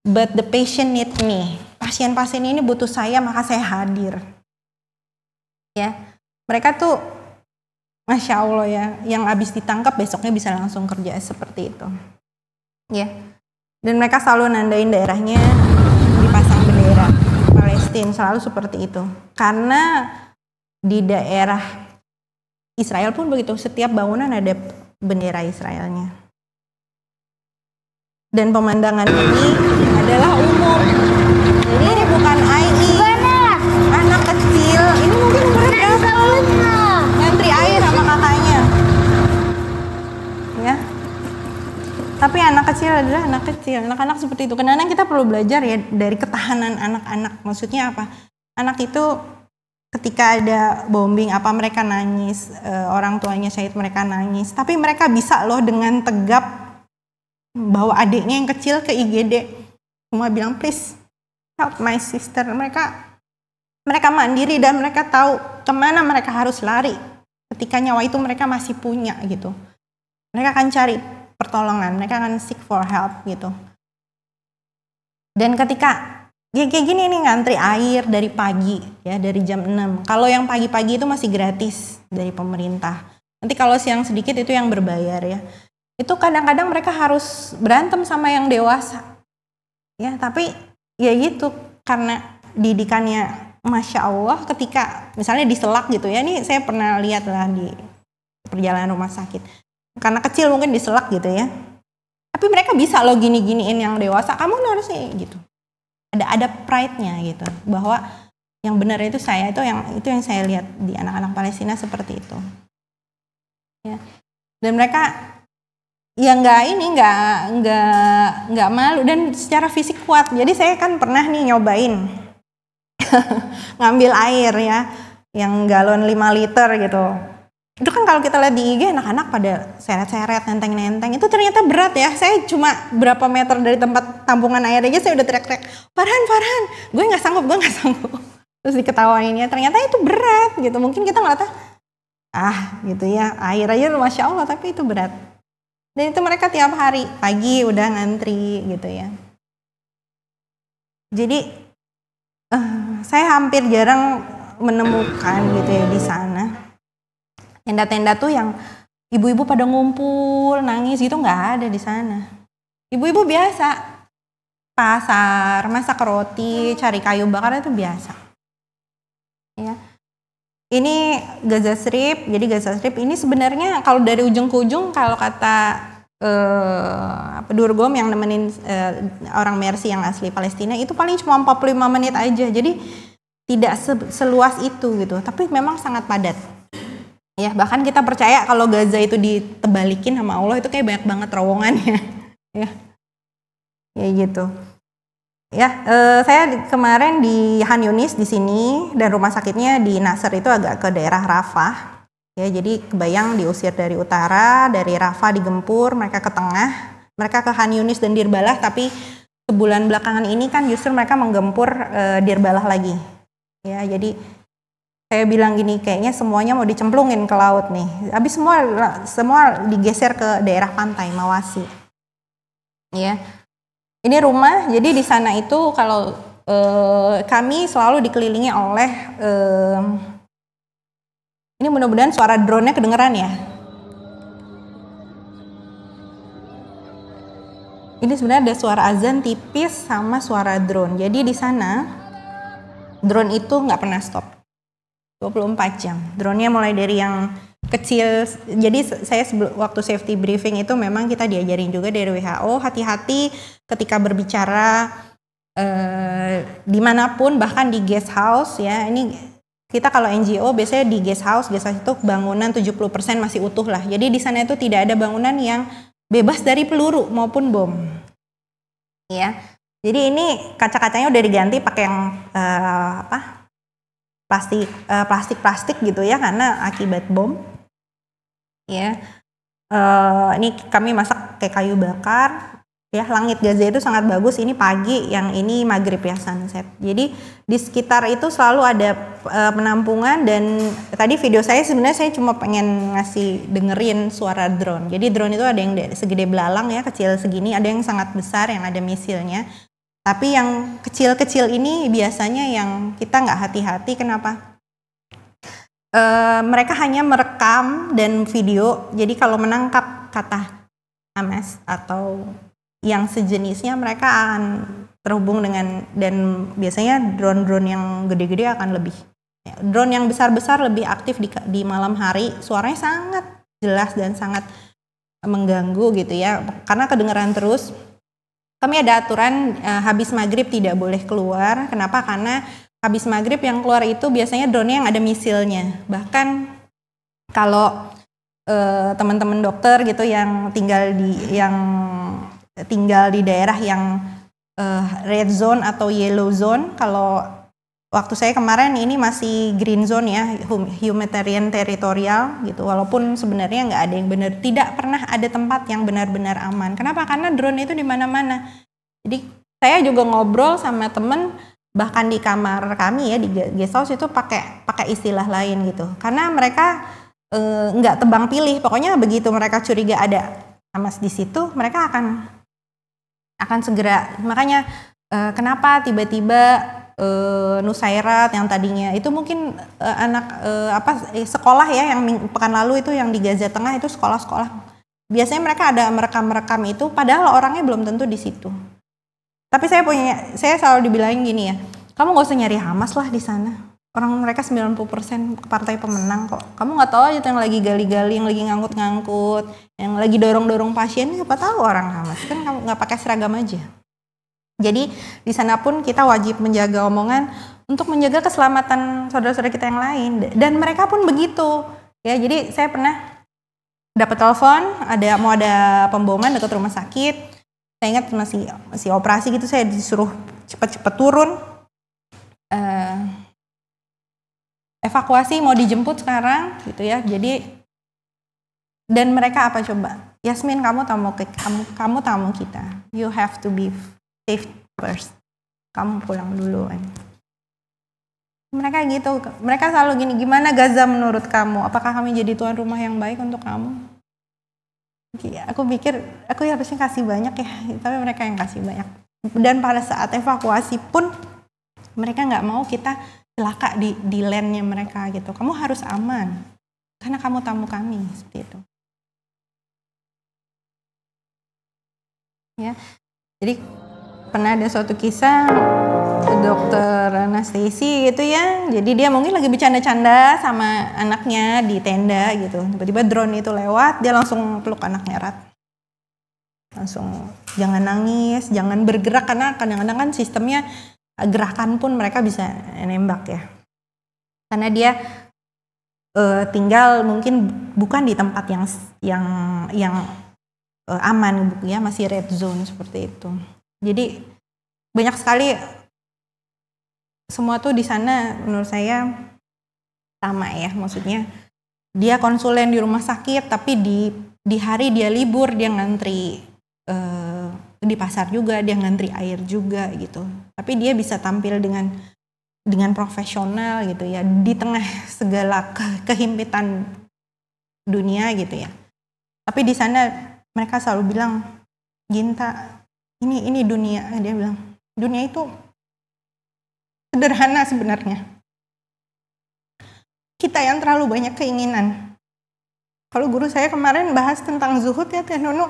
A: but the patient need me. Pasien-pasien ini butuh saya, maka saya hadir. Ya, mereka tuh, masya Allah ya, yang habis ditangkap besoknya bisa langsung kerja seperti itu. Ya, dan mereka selalu nandain daerahnya dipasang bendera Palestina selalu seperti itu. Karena di daerah Israel pun begitu, setiap bangunan ada bendera Israelnya dan pemandangan ini adalah umum. Jadi ini bukan AI. Gimana? Anak kecil. Ini mungkin umurnya berapa? Ngantri air sama kakaknya. Ya. Tapi anak kecil adalah anak kecil. Anak-anak seperti itu. Karena kita perlu belajar ya dari ketahanan anak-anak. Maksudnya apa? Anak itu ketika ada bombing apa mereka nangis, eh, orang tuanya syahid mereka nangis. Tapi mereka bisa loh dengan tegap bawa adiknya yang kecil ke IGD semua bilang please help my sister mereka mereka mandiri dan mereka tahu kemana mereka harus lari ketika nyawa itu mereka masih punya gitu mereka akan cari pertolongan mereka akan seek for help gitu dan ketika ya kayak gini nih ngantri air dari pagi ya dari jam 6 kalau yang pagi-pagi itu masih gratis dari pemerintah nanti kalau siang sedikit itu yang berbayar ya itu kadang-kadang mereka harus berantem sama yang dewasa ya tapi ya gitu karena didikannya masya Allah ketika misalnya diselak gitu ya ini saya pernah lihat lah di perjalanan rumah sakit karena kecil mungkin diselak gitu ya tapi mereka bisa loh gini-giniin yang dewasa kamu sih gitu ada ada pride-nya gitu bahwa yang benar itu saya itu yang itu yang saya lihat di anak-anak Palestina seperti itu ya dan mereka ya nggak ini nggak nggak nggak malu dan secara fisik kuat jadi saya kan pernah nih nyobain ngambil air ya yang galon 5 liter gitu itu kan kalau kita lihat di IG anak-anak pada seret-seret nenteng-nenteng itu ternyata berat ya saya cuma berapa meter dari tempat tampungan air aja saya udah teriak-teriak Farhan Farhan gue nggak sanggup gue nggak sanggup terus diketawain ya ternyata itu berat gitu mungkin kita ngeliatnya ah gitu ya air aja masya Allah tapi itu berat dan itu mereka tiap hari, pagi udah ngantri gitu ya. Jadi uh, saya hampir jarang menemukan gitu ya di sana. Tenda-tenda tuh yang ibu-ibu pada ngumpul, nangis gitu nggak ada di sana. Ibu-ibu biasa pasar, masak roti, cari kayu bakar itu biasa. Ya. Ini Gaza Strip, jadi Gaza Strip ini sebenarnya kalau dari ujung ke ujung kalau kata Eh, apa uh, Durgom yang nemenin uh, orang Mercy yang asli Palestina itu paling cuma 45 menit aja. Jadi tidak se seluas itu gitu, tapi memang sangat padat. Ya, bahkan kita percaya kalau Gaza itu ditebalikin sama Allah itu kayak banyak banget terowongannya. ya. Ya gitu. Ya, eh, saya kemarin di Han Yunis di sini dan rumah sakitnya di Nasr itu agak ke daerah Rafah. Ya, jadi kebayang diusir dari utara, dari Rafa digempur, mereka ke tengah, mereka ke Han Yunis dan Dirbalah, tapi sebulan belakangan ini kan justru mereka menggempur e, eh, Dirbalah lagi. Ya, jadi saya bilang gini, kayaknya semuanya mau dicemplungin ke laut nih. Habis semua semua digeser ke daerah pantai Mawasi. Ya. Ini rumah, jadi di sana itu kalau e, kami selalu dikelilingi oleh e, ini mudah-mudahan suara drone-nya kedengeran ya. Ini sebenarnya ada suara azan tipis sama suara drone. Jadi di sana drone itu nggak pernah stop. 24 jam. Drone-nya mulai dari yang kecil. Jadi saya waktu safety briefing itu memang kita diajarin juga dari WHO hati-hati ketika berbicara eh, dimanapun bahkan di guest house ya ini kita kalau NGO biasanya di guest house, guest house itu bangunan 70% masih utuh lah. Jadi di sana itu tidak ada bangunan yang bebas dari peluru maupun bom. Ya. Jadi ini kaca-kacanya udah diganti pakai yang uh, apa? plastik uh, plastik-plastik gitu ya karena akibat bom. Ya. Uh, ini kami masak kayak kayu bakar, ya langit Gaza itu sangat bagus ini pagi yang ini maghrib ya sunset jadi di sekitar itu selalu ada uh, penampungan dan tadi video saya sebenarnya saya cuma pengen ngasih dengerin suara drone jadi drone itu ada yang segede belalang ya kecil segini ada yang sangat besar yang ada misilnya tapi yang kecil-kecil ini biasanya yang kita nggak hati-hati kenapa uh, mereka hanya merekam dan video jadi kalau menangkap kata Ames atau yang sejenisnya mereka akan terhubung dengan dan biasanya drone-drone yang gede-gede akan lebih ya, drone yang besar-besar lebih aktif di, di malam hari suaranya sangat jelas dan sangat mengganggu gitu ya karena kedengeran terus kami ada aturan eh, habis maghrib tidak boleh keluar kenapa karena habis maghrib yang keluar itu biasanya drone yang ada misilnya bahkan kalau eh, teman-teman dokter gitu yang tinggal di yang tinggal di daerah yang uh, red zone atau yellow zone. Kalau waktu saya kemarin ini masih green zone ya, humanitarian territorial gitu. Walaupun sebenarnya nggak ada yang benar, tidak pernah ada tempat yang benar-benar aman. Kenapa? Karena drone itu di mana-mana. Jadi saya juga ngobrol sama temen bahkan di kamar kami ya di guest house itu pakai pakai istilah lain gitu karena mereka eh, nggak e, tebang pilih pokoknya begitu mereka curiga ada amas di situ mereka akan akan segera makanya uh, kenapa tiba-tiba uh, Nusairat yang tadinya itu mungkin uh, anak uh, apa sekolah ya yang pekan lalu itu yang di Gaza Tengah itu sekolah-sekolah biasanya mereka ada merekam-merekam itu padahal orangnya belum tentu di situ tapi saya punya saya selalu dibilangin gini ya kamu gak usah nyari Hamas lah di sana orang mereka 90% partai pemenang kok. Kamu nggak tahu aja tuh yang lagi gali-gali, yang lagi ngangkut-ngangkut, yang lagi dorong-dorong pasien, siapa tahu orang Hamas kan kamu nggak pakai seragam aja. Jadi di sana pun kita wajib menjaga omongan untuk menjaga keselamatan saudara-saudara kita yang lain dan mereka pun begitu. Ya, jadi saya pernah dapat telepon ada mau ada pemboman dekat rumah sakit. Saya ingat masih masih operasi gitu saya disuruh cepet cepet turun. Uh, evakuasi mau dijemput sekarang gitu ya jadi dan mereka apa coba Yasmin kamu tamu ke kamu kamu tamu kita you have to be safe first kamu pulang duluan mereka gitu mereka selalu gini gimana Gaza menurut kamu apakah kami jadi tuan rumah yang baik untuk kamu iya, aku pikir aku ya harusnya kasih banyak ya tapi mereka yang kasih banyak dan pada saat evakuasi pun mereka nggak mau kita celaka di di landnya mereka gitu. Kamu harus aman karena kamu tamu kami seperti itu. Ya, jadi pernah ada suatu kisah dokter anestesi gitu ya. Jadi dia mungkin lagi bercanda-canda sama anaknya di tenda gitu. Tiba-tiba drone itu lewat, dia langsung peluk anaknya erat. Langsung jangan nangis, jangan bergerak karena kadang-kadang kan sistemnya gerakan pun mereka bisa nembak ya karena dia uh, tinggal mungkin bukan di tempat yang yang yang uh, aman ya masih red zone seperti itu jadi banyak sekali semua tuh di sana menurut saya sama ya maksudnya dia konsulen di rumah sakit tapi di di hari dia libur dia ngantri uh, di pasar juga dia ngantri air juga gitu tapi dia bisa tampil dengan dengan profesional gitu ya di tengah segala ke kehimpitan dunia gitu ya tapi di sana mereka selalu bilang Ginta ini ini dunia dia bilang dunia itu sederhana sebenarnya kita yang terlalu banyak keinginan kalau guru saya kemarin bahas tentang zuhud ya Teh Nunu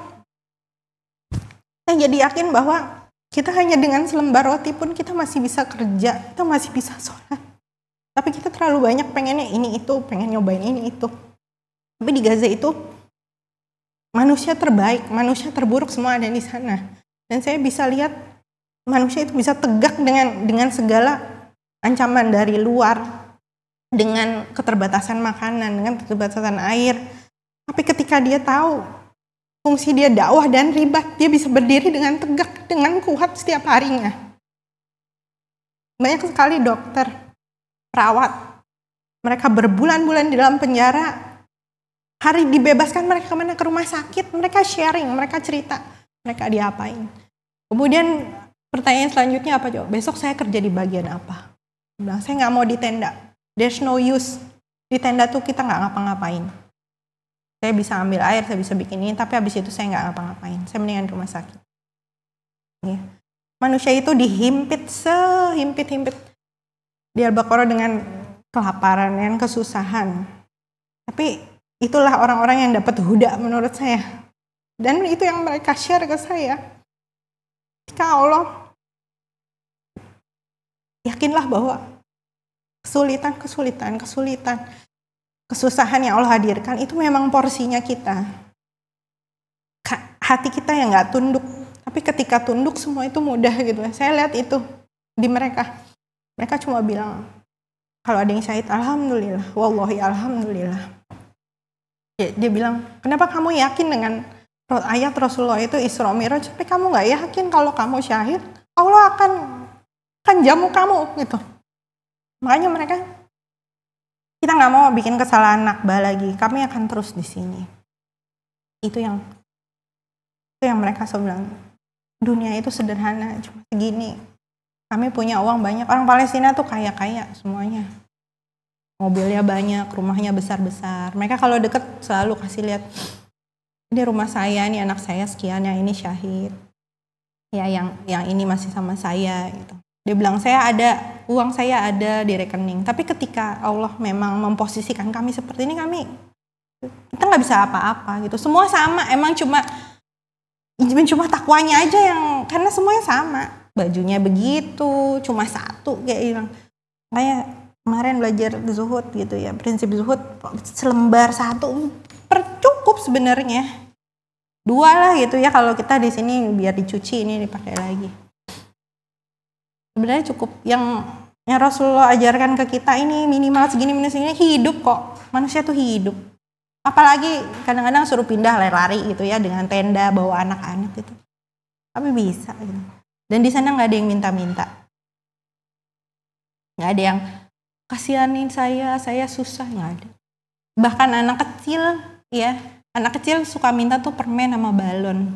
A: saya jadi yakin bahwa kita hanya dengan selembar roti pun kita masih bisa kerja, kita masih bisa sholat. Tapi kita terlalu banyak pengennya ini itu, pengen nyobain ini itu. Tapi di Gaza itu manusia terbaik, manusia terburuk semua ada di sana. Dan saya bisa lihat manusia itu bisa tegak dengan dengan segala ancaman dari luar, dengan keterbatasan makanan, dengan keterbatasan air. Tapi ketika dia tahu Fungsi dia dakwah dan ribat, dia bisa berdiri dengan tegak, dengan kuat setiap harinya. Banyak sekali dokter, perawat, mereka berbulan-bulan di dalam penjara, hari dibebaskan mereka kemana ke rumah sakit, mereka sharing, mereka cerita, mereka diapain. Kemudian pertanyaan selanjutnya apa coba? Besok saya kerja di bagian apa? bilang saya nggak mau di tenda. There's no use. Di tenda tuh kita nggak ngapa-ngapain saya bisa ambil air, saya bisa bikin ini, tapi habis itu saya nggak ngapa-ngapain. Saya mendingan rumah sakit. Ya. Manusia itu dihimpit sehimpit-himpit di al dengan kelaparan dan kesusahan. Tapi itulah orang-orang yang dapat huda menurut saya. Dan itu yang mereka share ke saya. kalau Allah yakinlah bahwa kesulitan, kesulitan, kesulitan kesusahan yang Allah hadirkan itu memang porsinya kita. Hati kita yang nggak tunduk, tapi ketika tunduk semua itu mudah gitu. Saya lihat itu di mereka. Mereka cuma bilang, kalau ada yang syahid, alhamdulillah, wallahi alhamdulillah. Dia, dia bilang, kenapa kamu yakin dengan ayat Rasulullah itu Isra Miraj, tapi kamu nggak yakin kalau kamu syahid, Allah akan akan jamu kamu gitu. Makanya mereka kita nggak mau bikin kesalahan nakba lagi. Kami akan terus di sini. Itu yang itu yang mereka selalu bilang. Dunia itu sederhana, cuma segini. Kami punya uang banyak. Orang Palestina tuh kaya-kaya semuanya. Mobilnya banyak, rumahnya besar-besar. Mereka kalau deket selalu kasih lihat. Ini rumah saya, nih anak saya sekian, yang ini syahid. Ya, yang yang ini masih sama saya gitu dia bilang saya ada uang saya ada di rekening tapi ketika Allah memang memposisikan kami seperti ini kami kita nggak bisa apa-apa gitu semua sama emang cuma cuma takwanya aja yang karena semuanya sama bajunya begitu cuma satu kayak bilang kayak kemarin belajar zuhud gitu ya prinsip zuhud selembar satu percukup sebenarnya dua lah gitu ya kalau kita di sini biar dicuci ini dipakai lagi sebenarnya cukup yang yang Rasulullah ajarkan ke kita ini minimal segini minus segini hidup kok manusia tuh hidup apalagi kadang-kadang suruh pindah lari-lari gitu ya dengan tenda bawa anak-anak gitu tapi bisa gitu dan di sana nggak ada yang minta-minta nggak ada yang kasihanin saya saya susah nggak ada bahkan anak kecil ya anak kecil suka minta tuh permen sama balon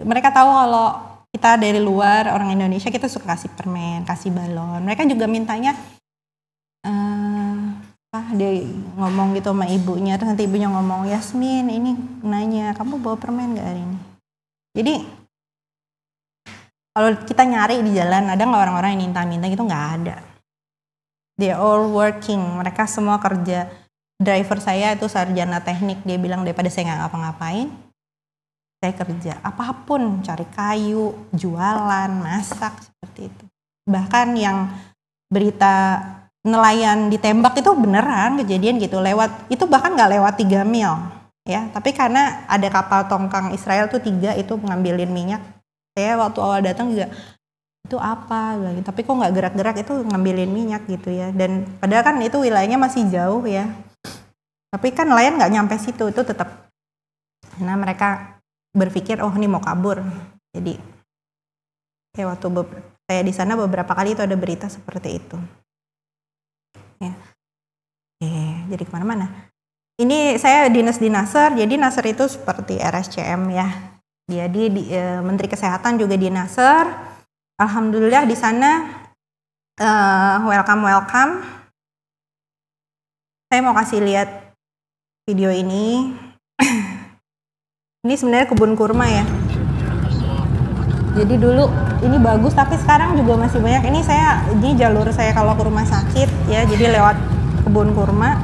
A: mereka tahu kalau kita dari luar orang Indonesia kita suka kasih permen, kasih balon. Mereka juga mintanya eh ah dia ngomong gitu sama ibunya terus nanti ibunya ngomong Yasmin ini nanya kamu bawa permen gak hari ini jadi kalau kita nyari di jalan ada nggak orang-orang yang minta-minta gitu nggak ada they all working mereka semua kerja driver saya itu sarjana teknik dia bilang daripada saya nggak ngapa-ngapain saya kerja apapun cari kayu jualan masak seperti itu bahkan yang berita nelayan ditembak itu beneran kejadian gitu lewat itu bahkan nggak lewat tiga mil ya tapi karena ada kapal tongkang Israel tuh tiga itu ngambilin minyak saya waktu awal datang juga itu apa lagi gitu. tapi kok nggak gerak-gerak itu ngambilin minyak gitu ya dan padahal kan itu wilayahnya masih jauh ya tapi kan nelayan nggak nyampe situ itu tetap karena mereka berpikir oh ini mau kabur jadi ya waktu saya di sana beberapa kali itu ada berita seperti itu ya, Oke, jadi kemana-mana ini saya dinas di Nasr jadi Nasr itu seperti RSCM ya jadi di, e, Menteri Kesehatan juga di Nasr Alhamdulillah di sana e, welcome welcome saya mau kasih lihat video ini Ini sebenarnya kebun kurma ya. Jadi dulu ini bagus tapi sekarang juga masih banyak. Ini saya ini jalur saya kalau ke rumah sakit ya, jadi lewat kebun kurma.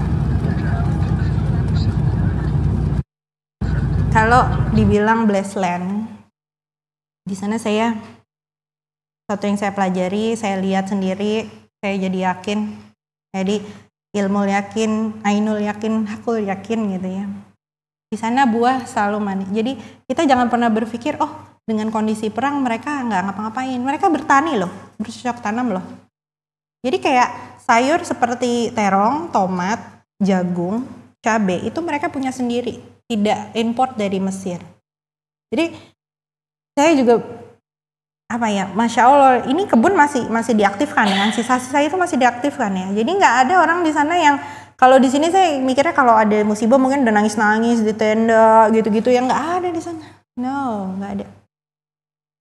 A: Kalau dibilang blessed land, di sana saya satu yang saya pelajari, saya lihat sendiri, saya jadi yakin. Jadi ilmu yakin, ainul yakin, hakul yakin gitu ya di sana buah selalu manis. Jadi kita jangan pernah berpikir oh dengan kondisi perang mereka nggak ngapa-ngapain. Mereka bertani loh, bercocok tanam loh. Jadi kayak sayur seperti terong, tomat, jagung, cabai itu mereka punya sendiri, tidak import dari Mesir. Jadi saya juga apa ya, masya Allah ini kebun masih masih diaktifkan, dengan sisa-sisa itu masih diaktifkan ya. Jadi nggak ada orang di sana yang kalau di sini saya mikirnya kalau ada musibah mungkin udah nangis-nangis di tenda gitu-gitu yang nggak ada di sana. No, nggak ada.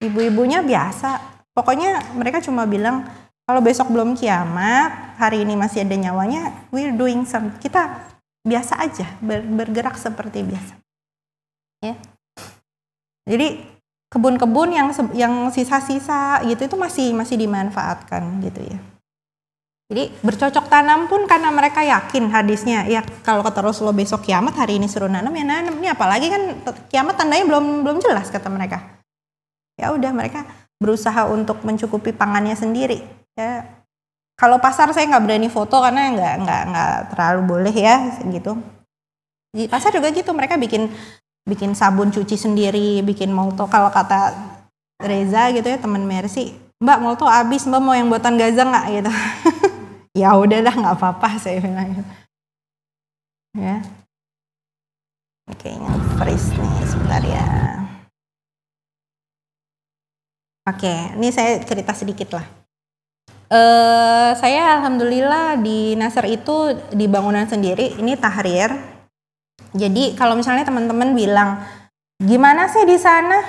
A: Ibu-ibunya biasa. Pokoknya mereka cuma bilang kalau besok belum kiamat, hari ini masih ada nyawanya, we're doing some. Kita biasa aja ber, bergerak seperti biasa. Ya. Jadi kebun-kebun yang yang sisa-sisa gitu itu masih masih dimanfaatkan gitu ya. Jadi bercocok tanam pun karena mereka yakin hadisnya ya kalau kata Rasulullah besok kiamat hari ini suruh nanam ya nanam. Ini apalagi kan kiamat tandanya belum belum jelas kata mereka. Ya udah mereka berusaha untuk mencukupi pangannya sendiri. Ya kalau pasar saya nggak berani foto karena nggak nggak nggak terlalu boleh ya gitu. Di pasar juga gitu mereka bikin bikin sabun cuci sendiri, bikin molto kalau kata Reza gitu ya teman Mercy. Mbak molto habis, Mbak mau yang buatan Gaza nggak gitu. ya udahlah nggak apa-apa saya bilang ya. ya kayaknya freeze nih sebentar ya oke ini saya cerita sedikit lah Uh, saya alhamdulillah di Nasr itu di bangunan sendiri ini tahrir. Jadi kalau misalnya teman-teman bilang gimana sih di sana?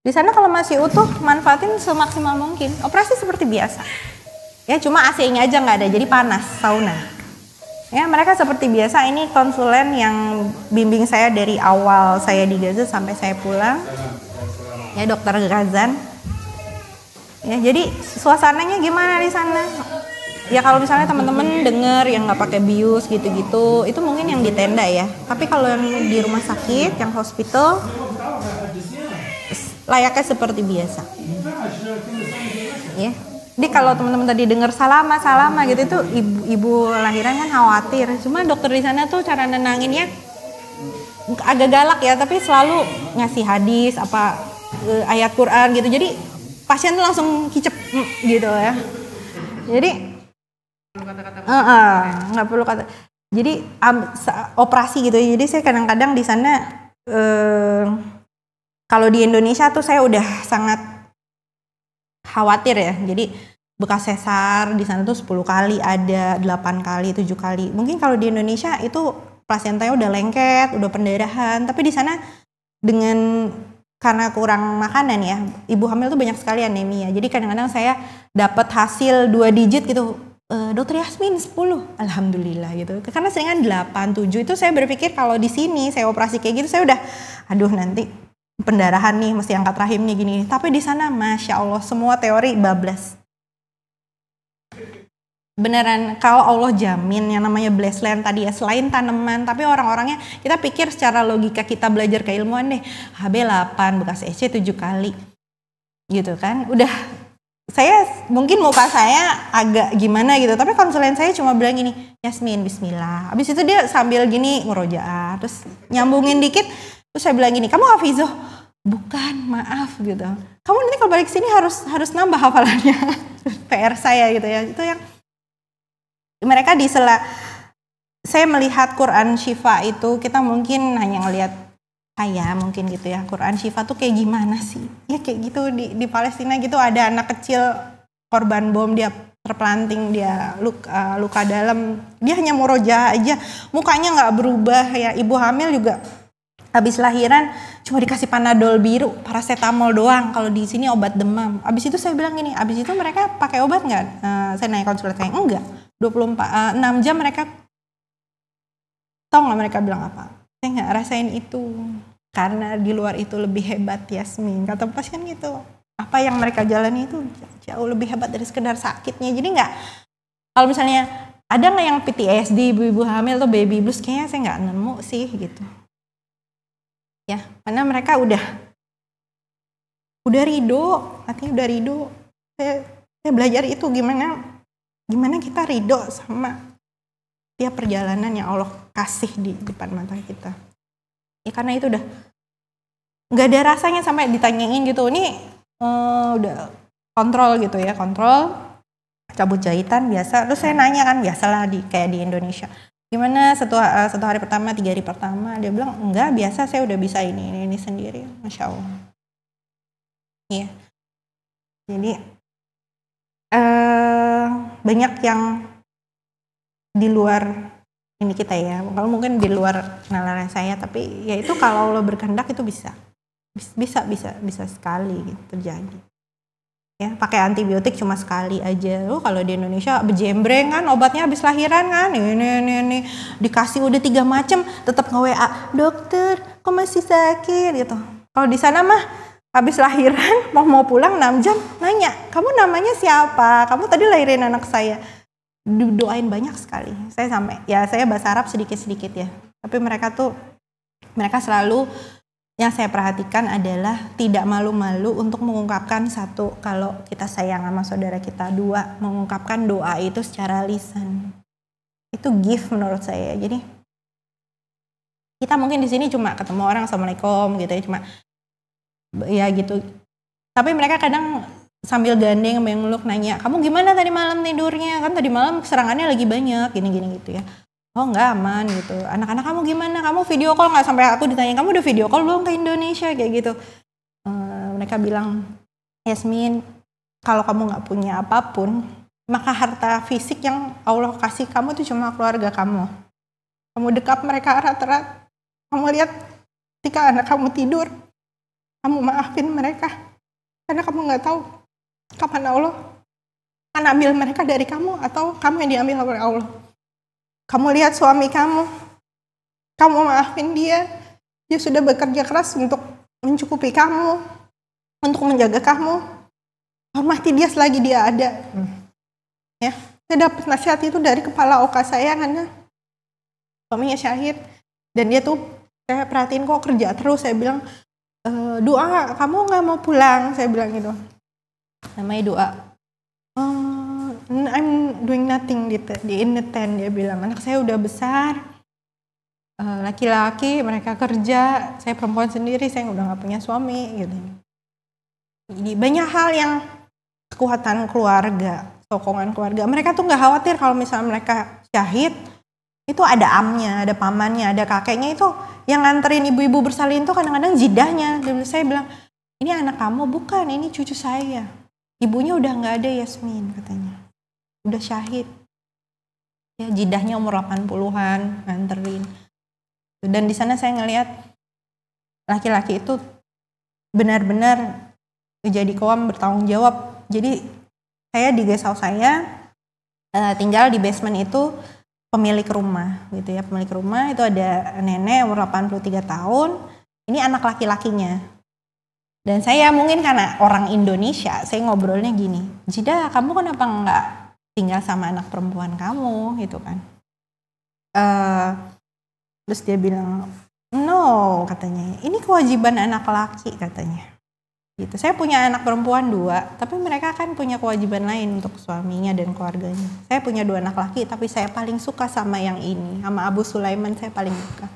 A: Di sana kalau masih utuh manfaatin semaksimal mungkin. Operasi seperti biasa ya cuma AC-nya aja nggak ada jadi panas sauna ya mereka seperti biasa ini konsulen yang bimbing saya dari awal saya di Gaza sampai saya pulang ya dokter Gazan ya jadi suasananya gimana di sana ya kalau misalnya teman-teman dengar yang nggak pakai bius gitu-gitu itu mungkin yang di tenda ya tapi kalau yang di rumah sakit yang hospital layaknya seperti biasa ya jadi kalau teman-teman tadi dengar salama salama gitu itu ibu-ibu lahiran kan khawatir. Cuma dokter di sana tuh cara nenanginnya agak galak ya, tapi selalu ngasih hadis apa eh, ayat Quran gitu. Jadi pasien tuh langsung kicep mm, gitu ya. Jadi nggak uh, uh, perlu kata. Jadi um, operasi gitu. Jadi saya kadang-kadang di sana uh, kalau di Indonesia tuh saya udah sangat khawatir ya. Jadi bekas sesar di sana tuh 10 kali ada, 8 kali, 7 kali. Mungkin kalau di Indonesia itu plasentanya udah lengket, udah pendarahan, tapi di sana dengan karena kurang makanan ya, ibu hamil tuh banyak sekali anemia. Jadi kadang-kadang saya dapat hasil dua digit gitu, e, dokter Yasmin 10, alhamdulillah gitu. Karena seringan 8, 7 itu saya berpikir kalau di sini saya operasi kayak gitu saya udah, aduh nanti pendarahan nih mesti angkat rahim nih gini tapi di sana masya allah semua teori bablas beneran kalau Allah jamin yang namanya blessed land tadi ya selain tanaman tapi orang-orangnya kita pikir secara logika kita belajar keilmuan deh HB 8 bekas EC 7 kali gitu kan udah saya mungkin muka saya agak gimana gitu tapi konsulen saya cuma bilang gini Yasmin Bismillah habis itu dia sambil gini murojaah terus nyambungin dikit Terus saya bilang gini, kamu hafizoh? Bukan, maaf gitu. Kamu nanti kalau balik sini harus harus nambah hafalannya. PR saya gitu ya. Itu yang mereka di sela saya melihat Quran Shifa itu kita mungkin hanya ngelihat saya mungkin gitu ya Quran Shifa tuh kayak gimana sih ya kayak gitu di, di Palestina gitu ada anak kecil korban bom dia terpelanting dia luka, eh, luka dalam dia hanya muroja aja mukanya nggak berubah ya ibu hamil juga Habis lahiran cuma dikasih panadol biru, paracetamol doang. Kalau di sini obat demam. Habis itu saya bilang gini, habis itu mereka pakai obat nggak? Uh, saya naik konsultasi, enggak. 24 uh, 6 jam mereka tau nggak mereka bilang apa? Saya nggak rasain itu karena di luar itu lebih hebat Yasmin. Kata pasien gitu. Apa yang mereka jalani itu jauh lebih hebat dari sekedar sakitnya. Jadi nggak kalau misalnya ada nggak yang PTSD ibu-ibu hamil atau baby blues kayaknya saya nggak nemu sih gitu ya karena mereka udah udah ridho artinya udah ridho saya, saya belajar itu gimana gimana kita ridho sama tiap perjalanan yang Allah kasih di depan mata kita ya karena itu udah nggak ada rasanya sampai ditanyain gitu ini uh, udah kontrol gitu ya kontrol cabut jahitan biasa terus saya nanya kan biasalah di kayak di Indonesia gimana satu eh, satu hari pertama tiga hari pertama dia bilang enggak biasa saya udah bisa ini ini, ini sendiri masya allah iya jadi uh, banyak yang di luar ini kita ya kalau mungkin di luar nalar saya tapi ya itu kalau lo berkendak itu bisa bisa bisa bisa sekali gitu, terjadi ya pakai antibiotik cuma sekali aja lo oh, kalau di Indonesia bejembreng kan obatnya habis lahiran kan ini ini ini dikasih udah tiga macem tetap nge WA dokter kok masih sakit gitu kalau di sana mah habis lahiran mau mau pulang 6 jam nanya kamu namanya siapa kamu tadi lahirin anak saya doain banyak sekali saya sampai ya saya bahasa Arab sedikit sedikit ya tapi mereka tuh mereka selalu yang saya perhatikan adalah tidak malu-malu untuk mengungkapkan satu kalau kita sayang sama saudara kita dua mengungkapkan doa itu secara lisan itu gift menurut saya jadi kita mungkin di sini cuma ketemu orang assalamualaikum gitu ya cuma ya gitu tapi mereka kadang sambil gandeng mengeluk nanya kamu gimana tadi malam tidurnya kan tadi malam serangannya lagi banyak gini gini gitu ya oh nggak aman gitu anak-anak kamu gimana kamu video call nggak sampai aku ditanya kamu udah video call belum ke Indonesia kayak gitu uh, mereka bilang Yasmin kalau kamu nggak punya apapun maka harta fisik yang Allah kasih kamu itu cuma keluarga kamu kamu dekat mereka erat-erat kamu lihat ketika anak kamu tidur kamu maafin mereka karena kamu nggak tahu kapan Allah akan ambil mereka dari kamu atau kamu yang diambil oleh Allah kamu lihat suami kamu, kamu maafin dia, dia sudah bekerja keras untuk mencukupi kamu, untuk menjaga kamu. Hormati dia selagi dia ada. Hmm. Ya, saya dapat nasihat itu dari kepala oka saya karena suaminya syahid dan dia tuh saya perhatiin kok kerja terus saya bilang e, doa kamu nggak mau pulang saya bilang gitu namanya doa Hmm, I'm doing nothing di, di in the tent dia bilang anak saya udah besar eh, laki-laki mereka kerja saya perempuan sendiri saya udah nggak punya suami gitu jadi banyak hal yang kekuatan keluarga sokongan keluarga mereka tuh nggak khawatir kalau misalnya mereka syahid itu ada amnya ada pamannya ada kakeknya itu yang nganterin ibu-ibu bersalin tuh kadang-kadang jidahnya dan saya bilang ini anak kamu bukan ini cucu saya ibunya udah nggak ada Yasmin katanya udah syahid ya jidahnya umur 80-an nganterin dan di sana saya ngelihat laki-laki itu benar-benar jadi koam bertanggung jawab jadi saya di guest house saya eh, tinggal di basement itu pemilik rumah gitu ya pemilik rumah itu ada nenek umur 83 tahun ini anak laki-lakinya dan saya mungkin karena orang Indonesia saya ngobrolnya gini Jida kamu kenapa nggak tinggal sama anak perempuan kamu gitu kan uh, terus dia bilang no katanya ini kewajiban anak laki katanya gitu saya punya anak perempuan dua tapi mereka kan punya kewajiban lain untuk suaminya dan keluarganya saya punya dua anak laki tapi saya paling suka sama yang ini sama Abu Sulaiman saya paling suka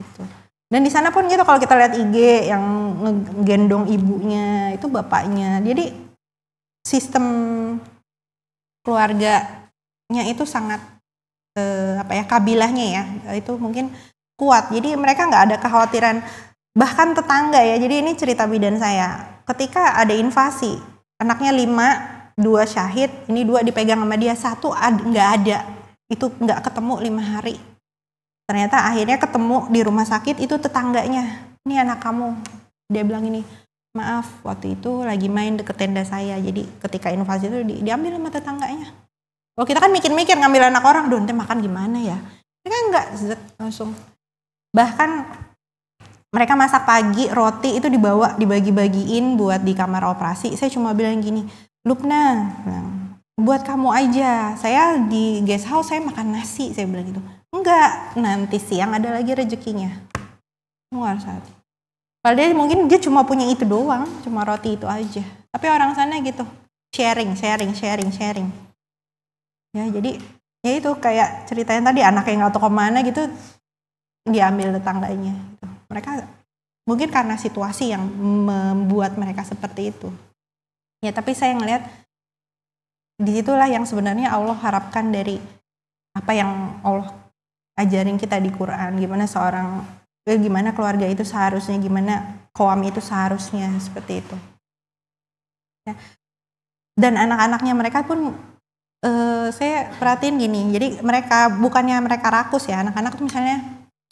A: gitu. dan di sana pun gitu kalau kita lihat IG yang ngegendong ibunya itu bapaknya jadi sistem keluarganya itu sangat eh, apa ya kabilahnya ya itu mungkin kuat jadi mereka nggak ada kekhawatiran bahkan tetangga ya jadi ini cerita bidan saya ketika ada invasi anaknya lima dua syahid ini dua dipegang sama dia satu nggak ad, ada itu nggak ketemu lima hari ternyata akhirnya ketemu di rumah sakit itu tetangganya ini anak kamu dia bilang ini maaf waktu itu lagi main deket tenda saya jadi ketika inovasi itu di, diambil sama tetangganya kalau kita kan mikir-mikir ngambil anak orang dong makan gimana ya mereka enggak zet, langsung bahkan mereka masak pagi roti itu dibawa dibagi-bagiin buat di kamar operasi saya cuma bilang gini Lupna buat kamu aja saya di guest house saya makan nasi saya bilang gitu enggak nanti siang ada lagi rezekinya luar saat Padahal mungkin dia cuma punya itu doang, cuma roti itu aja. Tapi orang sana gitu, sharing, sharing, sharing, sharing. Ya, jadi ya itu kayak ceritanya tadi anak yang nggak tahu kemana gitu diambil tetangganya. Gitu. Mereka mungkin karena situasi yang membuat mereka seperti itu. Ya, tapi saya ngelihat disitulah yang sebenarnya Allah harapkan dari apa yang Allah ajarin kita di Quran. Gimana seorang gimana keluarga itu seharusnya gimana koam itu seharusnya seperti itu ya. dan anak-anaknya mereka pun uh, saya perhatiin gini jadi mereka bukannya mereka rakus ya anak-anak tuh misalnya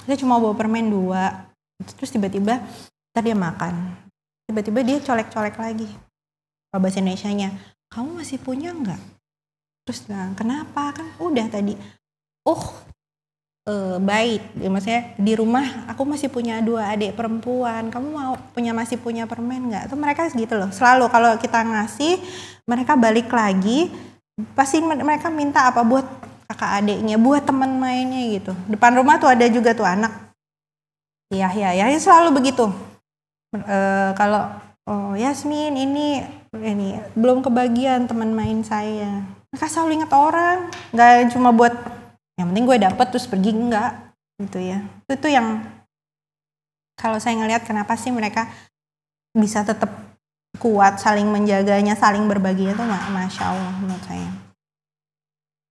A: dia cuma bawa permen dua terus tiba-tiba tadi dia makan tiba-tiba dia colek-colek lagi kalau bahasa Indonesia nya kamu masih punya nggak terus bilang kenapa kan udah tadi oh uh, baik ya, maksudnya di rumah aku masih punya dua adik perempuan kamu mau punya masih punya permen nggak tuh mereka gitu loh selalu kalau kita ngasih mereka balik lagi pasti mereka minta apa buat kakak adiknya buat teman mainnya gitu depan rumah tuh ada juga tuh anak iya iya, iya. ya selalu begitu uh, kalau oh Yasmin ini ini belum kebagian teman main saya mereka selalu ingat orang nggak cuma buat yang penting gue dapet terus pergi enggak gitu ya itu tuh yang kalau saya ngelihat kenapa sih mereka bisa tetap kuat saling menjaganya saling berbagi itu masya allah menurut saya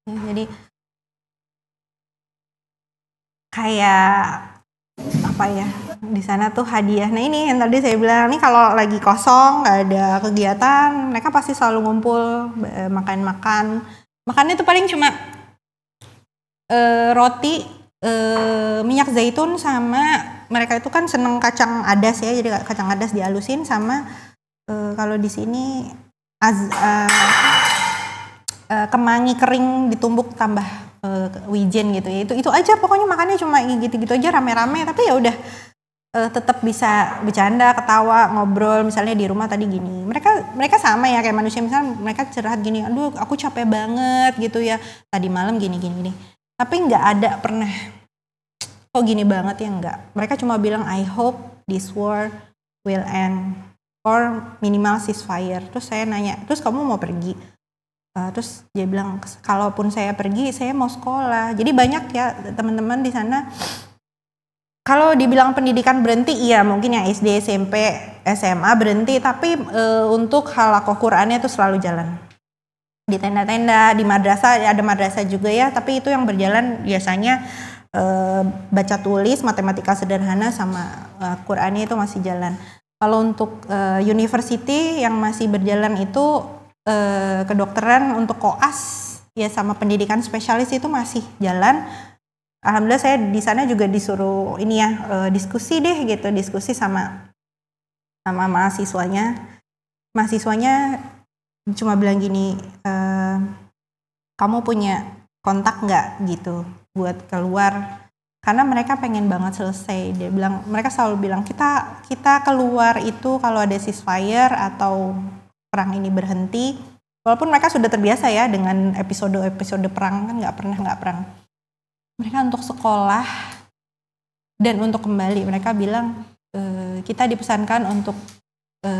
A: ya, jadi kayak apa ya di sana tuh hadiah nah ini yang tadi saya bilang ini kalau lagi kosong nggak ada kegiatan mereka pasti selalu ngumpul makan-makan makannya tuh paling cuma uh, roti uh, minyak zaitun sama mereka itu kan seneng kacang adas ya jadi kacang adas dihalusin sama uh, kalau di sini az, uh, uh, kemangi kering ditumbuk tambah uh, wijen gitu ya itu itu aja pokoknya makannya cuma gitu-gitu aja rame-rame tapi ya udah uh, tetap bisa bercanda ketawa ngobrol misalnya di rumah tadi gini mereka mereka sama ya kayak manusia misalnya mereka cerah gini aduh aku capek banget gitu ya tadi malam gini gini gini tapi nggak ada pernah kok oh, gini banget ya nggak mereka cuma bilang I hope this war will end or minimal ceasefire terus saya nanya terus kamu mau pergi uh, terus dia bilang kalaupun saya pergi saya mau sekolah jadi banyak ya teman-teman di sana kalau dibilang pendidikan berhenti iya mungkin ya SD SMP SMA berhenti tapi uh, untuk halakoh Qurannya itu selalu jalan di tenda-tenda di madrasah ya ada madrasah juga ya tapi itu yang berjalan biasanya e, baca tulis matematika sederhana sama e, Qurannya itu masih jalan kalau untuk e, university yang masih berjalan itu e, kedokteran untuk koas ya sama pendidikan spesialis itu masih jalan alhamdulillah saya di sana juga disuruh ini ya e, diskusi deh gitu diskusi sama sama mahasiswanya mahasiswanya cuma bilang gini e, kamu punya kontak nggak gitu buat keluar karena mereka pengen banget selesai dia bilang mereka selalu bilang kita kita keluar itu kalau ada ceasefire atau perang ini berhenti walaupun mereka sudah terbiasa ya dengan episode episode perang kan nggak pernah nggak perang mereka untuk sekolah dan untuk kembali mereka bilang e, kita dipesankan untuk e,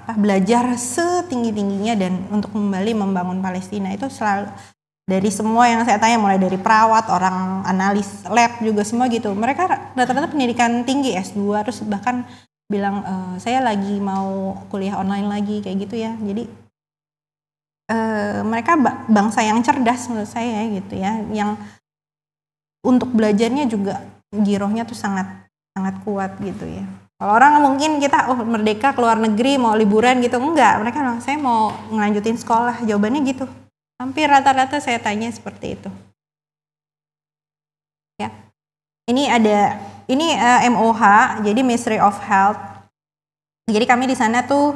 A: apa belajar setinggi tingginya dan untuk kembali membangun Palestina itu selalu dari semua yang saya tanya mulai dari perawat orang analis lab juga semua gitu mereka rata-rata pendidikan tinggi S2 terus bahkan bilang e, saya lagi mau kuliah online lagi kayak gitu ya jadi e, mereka bangsa yang cerdas menurut saya ya, gitu ya yang untuk belajarnya juga girohnya tuh sangat sangat kuat gitu ya kalau orang mungkin kita oh merdeka keluar negeri mau liburan gitu enggak, mereka bilang saya mau ngelanjutin sekolah. Jawabannya gitu. Hampir rata-rata saya tanya seperti itu. Ya. Ini ada ini uh, eh, MOH, jadi Ministry of Health. Jadi kami di sana tuh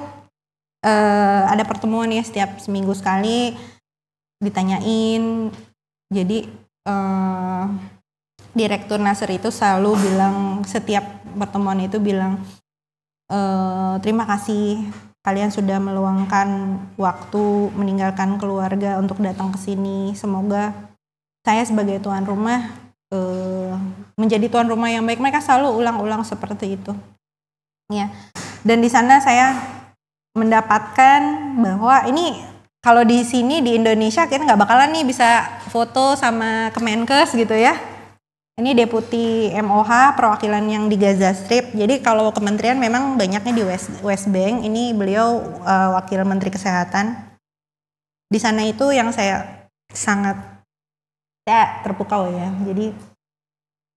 A: uh, ada pertemuan ya setiap seminggu sekali ditanyain. Jadi uh, direktur Nasir itu selalu bilang setiap pertemuan itu bilang e, terima kasih kalian sudah meluangkan waktu meninggalkan keluarga untuk datang ke sini. Semoga saya sebagai tuan rumah e, menjadi tuan rumah yang baik. Mereka selalu ulang-ulang seperti itu. Ya. Dan di sana saya mendapatkan bahwa ini kalau di sini di Indonesia kita nggak bakalan nih bisa foto sama Kemenkes gitu ya ini deputi MOH perwakilan yang di Gaza Strip. Jadi kalau kementerian memang banyaknya di West, West Bank. Ini beliau uh, wakil menteri kesehatan. Di sana itu yang saya sangat ya, terpukau ya. Jadi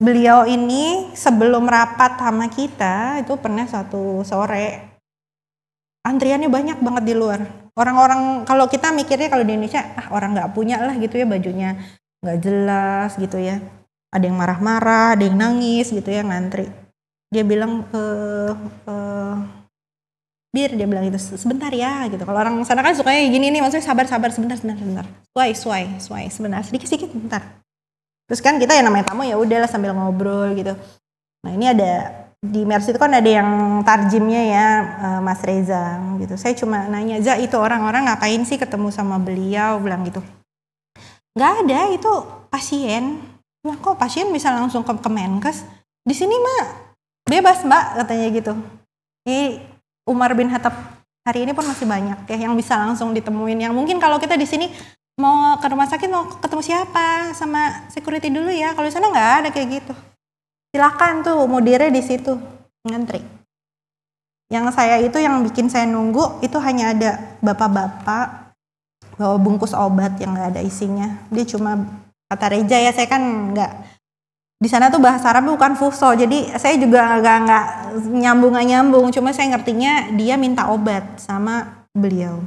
A: beliau ini sebelum rapat sama kita itu pernah satu sore antriannya banyak banget di luar. Orang-orang kalau kita mikirnya kalau di Indonesia ah orang nggak punya lah gitu ya bajunya nggak jelas gitu ya ada yang marah-marah ada yang nangis gitu ya ngantri dia bilang ke, eh, ke eh, bir dia bilang itu sebentar ya gitu kalau orang sana kan sukanya gini nih maksudnya sabar sabar sebentar sebentar sebentar suai suai suai sebentar sedikit sedikit sebentar. terus kan kita yang namanya tamu ya udahlah sambil ngobrol gitu nah ini ada di Mercy itu kan ada yang tarjimnya ya eh, Mas Reza gitu saya cuma nanya aja itu orang-orang ngapain sih ketemu sama beliau bilang gitu nggak ada itu pasien Nah, kok pasien bisa langsung ke Kemenkes? Di sini mah bebas mbak katanya gitu. Di Umar bin Hatap hari ini pun masih banyak ya yang bisa langsung ditemuin. Yang mungkin kalau kita di sini mau ke rumah sakit mau ketemu siapa sama security dulu ya. Kalau di sana nggak ada kayak gitu. Silakan tuh mudirnya di situ ngantri. Yang saya itu yang bikin saya nunggu itu hanya ada bapak-bapak bawa bungkus obat yang nggak ada isinya. Dia cuma kata Reja ya saya kan nggak di sana tuh bahasa Arab bukan fuso jadi saya juga nggak nggak nyambung nggak nyambung cuma saya ngertinya dia minta obat sama beliau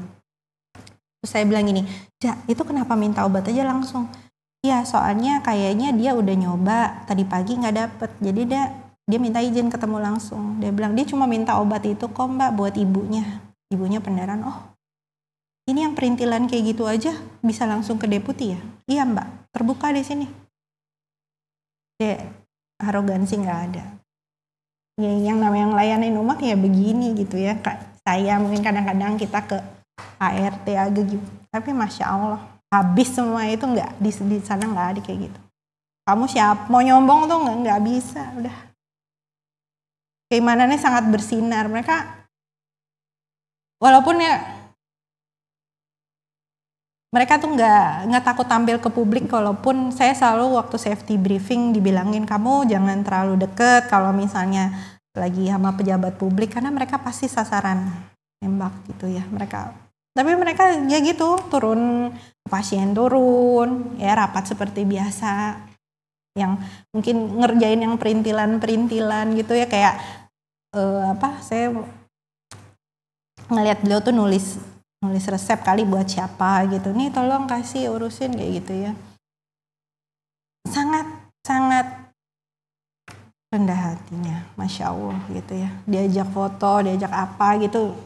A: terus saya bilang gini ja itu kenapa minta obat aja langsung Iya, soalnya kayaknya dia udah nyoba tadi pagi nggak dapet. Jadi dia dia minta izin ketemu langsung. Dia bilang dia cuma minta obat itu kok mbak buat ibunya. Ibunya pendaran. Oh, ini yang perintilan kayak gitu aja bisa langsung ke deputi ya? Iya mbak, terbuka di sini. dek arogansi nggak ada. Ya, yang namanya yang layanin umat ya begini gitu ya. Kak, saya mungkin kadang-kadang kita ke ART agak gitu. Tapi masya Allah, habis semua itu nggak di, di sana nggak ada kayak gitu. Kamu siap mau nyombong tuh nggak nggak bisa udah. Keimanannya sangat bersinar mereka. Walaupun ya mereka tuh nggak nggak takut tampil ke publik kalaupun saya selalu waktu safety briefing dibilangin kamu jangan terlalu deket kalau misalnya lagi sama pejabat publik karena mereka pasti sasaran tembak gitu ya mereka tapi mereka ya gitu turun pasien turun ya rapat seperti biasa yang mungkin ngerjain yang perintilan-perintilan gitu ya kayak eh, apa saya ngelihat beliau tuh nulis nulis resep kali buat siapa gitu nih tolong kasih urusin kayak gitu ya sangat sangat rendah hatinya masya allah gitu ya diajak foto diajak apa gitu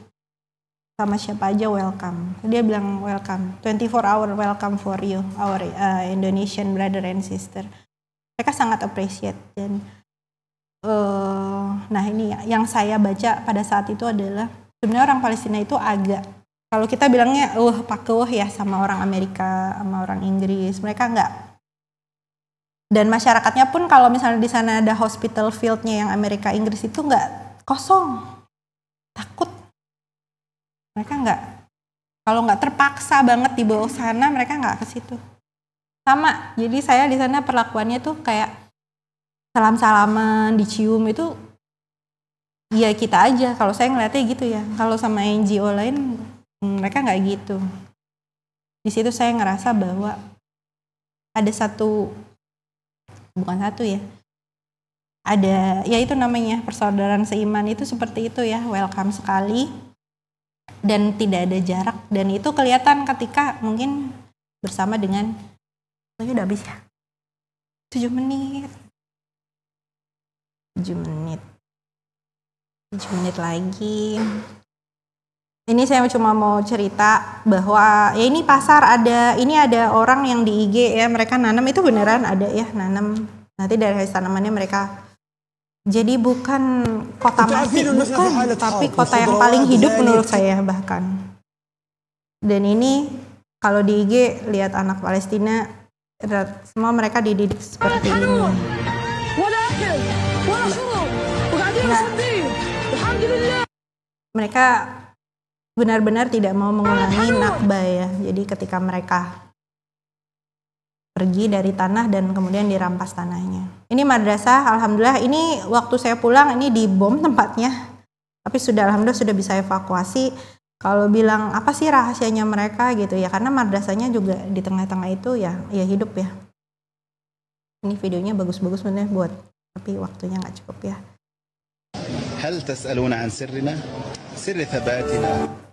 A: sama siapa aja welcome dia bilang welcome 24 hour welcome for you our uh, Indonesian brother and sister mereka sangat appreciate dan uh, nah ini ya, yang saya baca pada saat itu adalah sebenarnya orang Palestina itu agak kalau kita bilangnya wah uh, ya sama orang Amerika sama orang Inggris mereka nggak dan masyarakatnya pun kalau misalnya di sana ada hospital fieldnya yang Amerika Inggris itu nggak kosong takut mereka nggak kalau nggak terpaksa banget dibawa ke sana mereka nggak ke situ sama jadi saya di sana perlakuannya tuh kayak salam salaman dicium itu Iya kita aja kalau saya ngeliatnya gitu ya kalau sama NGO lain Hmm, mereka nggak gitu di situ saya ngerasa bahwa ada satu bukan satu ya ada ya itu namanya persaudaraan seiman itu seperti itu ya welcome sekali dan tidak ada jarak dan itu kelihatan ketika mungkin bersama dengan oh ya udah habis ya 7 menit 7 menit 7 menit lagi ini saya cuma mau cerita bahwa ya ini pasar ada ini ada orang yang di IG ya mereka nanam itu beneran ada ya nanam nanti dari hasil tanamannya mereka jadi bukan kota mati bukan tapi kota yang paling hidup menurut saya bahkan dan ini kalau di IG lihat anak Palestina semua mereka dididik seperti ini. mereka benar-benar tidak mau mengulangi nakba ya. Jadi ketika mereka pergi dari tanah dan kemudian dirampas tanahnya. Ini madrasah, alhamdulillah ini waktu saya pulang ini dibom tempatnya. Tapi sudah alhamdulillah sudah bisa evakuasi. Kalau bilang apa sih rahasianya mereka gitu ya karena madrasahnya juga di tengah-tengah itu ya ya hidup ya. Ini videonya bagus-bagus sebenarnya buat tapi waktunya nggak cukup ya. هل تسألون عن سرنا؟ سر ثباتنا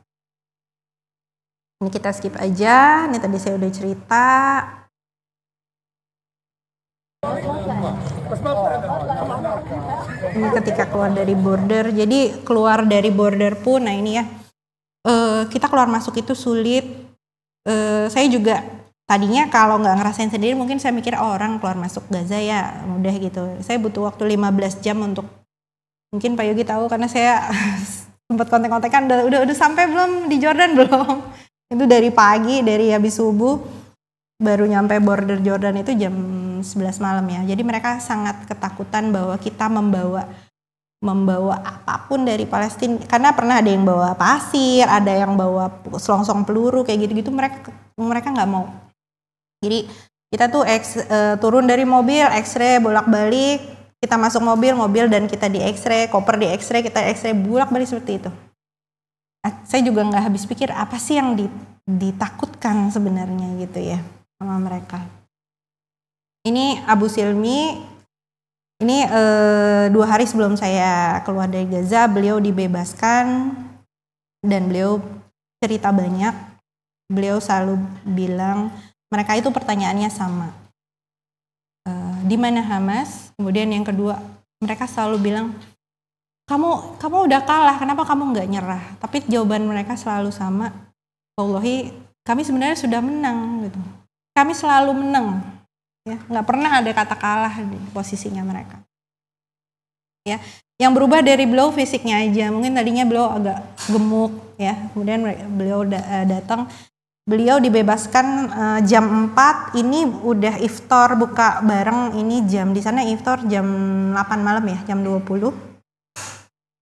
A: ini kita skip aja. Ini tadi saya udah cerita. Ini ketika keluar dari border. Jadi keluar dari border pun, nah ini ya. Eh, kita keluar masuk itu sulit. Eh, saya juga tadinya kalau nggak ngerasain sendiri mungkin saya mikir oh, orang keluar masuk Gaza ya mudah gitu. Saya butuh waktu 15 jam untuk mungkin Pak Yogi tahu karena saya sempat konten kontekan udah, udah udah sampai belum di Jordan belum itu dari pagi dari habis subuh baru nyampe border Jordan itu jam 11 malam ya jadi mereka sangat ketakutan bahwa kita membawa membawa apapun dari Palestina karena pernah ada yang bawa pasir ada yang bawa selongsong peluru kayak gitu-gitu mereka mereka nggak mau jadi kita tuh ex, e, turun dari mobil X-ray bolak-balik kita masuk mobil mobil dan kita di X-ray koper di X-ray kita X-ray bolak-balik seperti itu saya juga nggak habis pikir apa sih yang ditakutkan sebenarnya gitu ya sama mereka. Ini Abu Silmi, ini eh, dua hari sebelum saya keluar dari Gaza, beliau dibebaskan dan beliau cerita banyak. Beliau selalu bilang mereka itu pertanyaannya sama. Eh, di mana Hamas? Kemudian yang kedua mereka selalu bilang kamu kamu udah kalah kenapa kamu nggak nyerah tapi jawaban mereka selalu sama Allahi kami sebenarnya sudah menang gitu kami selalu menang ya nggak pernah ada kata kalah di posisinya mereka ya yang berubah dari beliau fisiknya aja mungkin tadinya beliau agak gemuk ya kemudian beliau eh, datang beliau dibebaskan eh, jam 4 ini udah iftar buka bareng ini jam di sana iftar jam 8 malam ya jam 20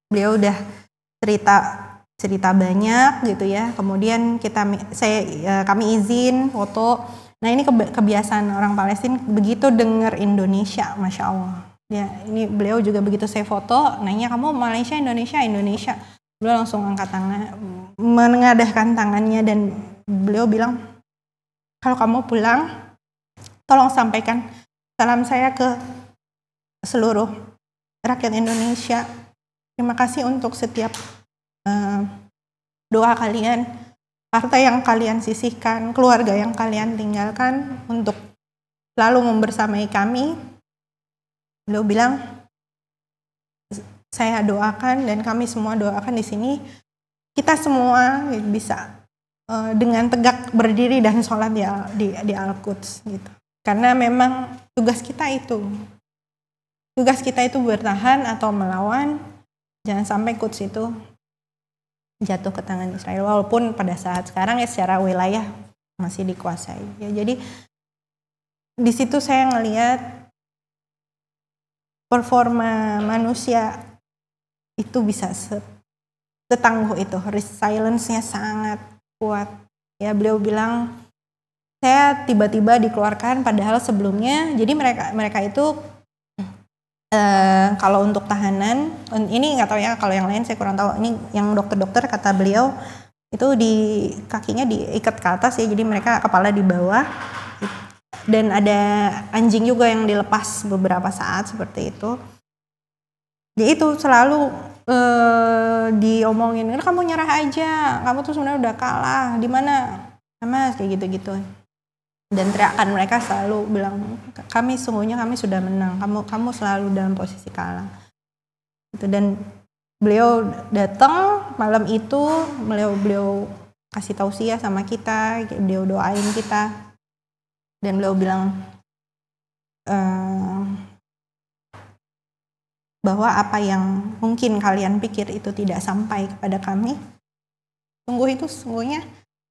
A: beliau udah cerita cerita banyak gitu ya. Kemudian kita saya e, kami izin foto. Nah ini kebiasaan orang Palestina begitu dengar Indonesia, masya Allah. Ya ini beliau juga begitu saya foto, nanya kamu Malaysia, Indonesia, Indonesia. Beliau langsung angkat tangan, menengadahkan tangannya dan beliau bilang, kalau kamu pulang, tolong sampaikan salam saya ke seluruh rakyat Indonesia Terima kasih untuk setiap uh, doa kalian, harta yang kalian sisihkan, keluarga yang kalian tinggalkan untuk selalu membersamai kami. Beliau bilang, saya doakan dan kami semua doakan di sini kita semua bisa uh, dengan tegak berdiri dan sholat di di, di Al Quds gitu. Karena memang tugas kita itu tugas kita itu bertahan atau melawan jangan sampai Quds itu jatuh ke tangan Israel walaupun pada saat sekarang ya secara wilayah masih dikuasai ya jadi di situ saya ngelihat performa manusia itu bisa setangguh itu resilience-nya sangat kuat ya beliau bilang saya tiba-tiba dikeluarkan padahal sebelumnya jadi mereka mereka itu Uh, kalau untuk tahanan, ini nggak tahu ya kalau yang lain saya kurang tahu. Ini yang dokter-dokter kata beliau itu di kakinya diikat ke atas ya, jadi mereka kepala di bawah. Dan ada anjing juga yang dilepas beberapa saat seperti itu. Jadi ya itu selalu uh, diomongin, kamu nyerah aja, kamu tuh sebenarnya udah kalah, di mana, sama kayak gitu-gitu dan teriakan mereka selalu bilang kami sungguhnya kami sudah menang kamu kamu selalu dalam posisi kalah itu dan beliau datang malam itu beliau beliau kasih tausiah sama kita beliau doain kita dan beliau bilang ehm, bahwa apa yang mungkin kalian pikir itu tidak sampai kepada kami sungguh itu sungguhnya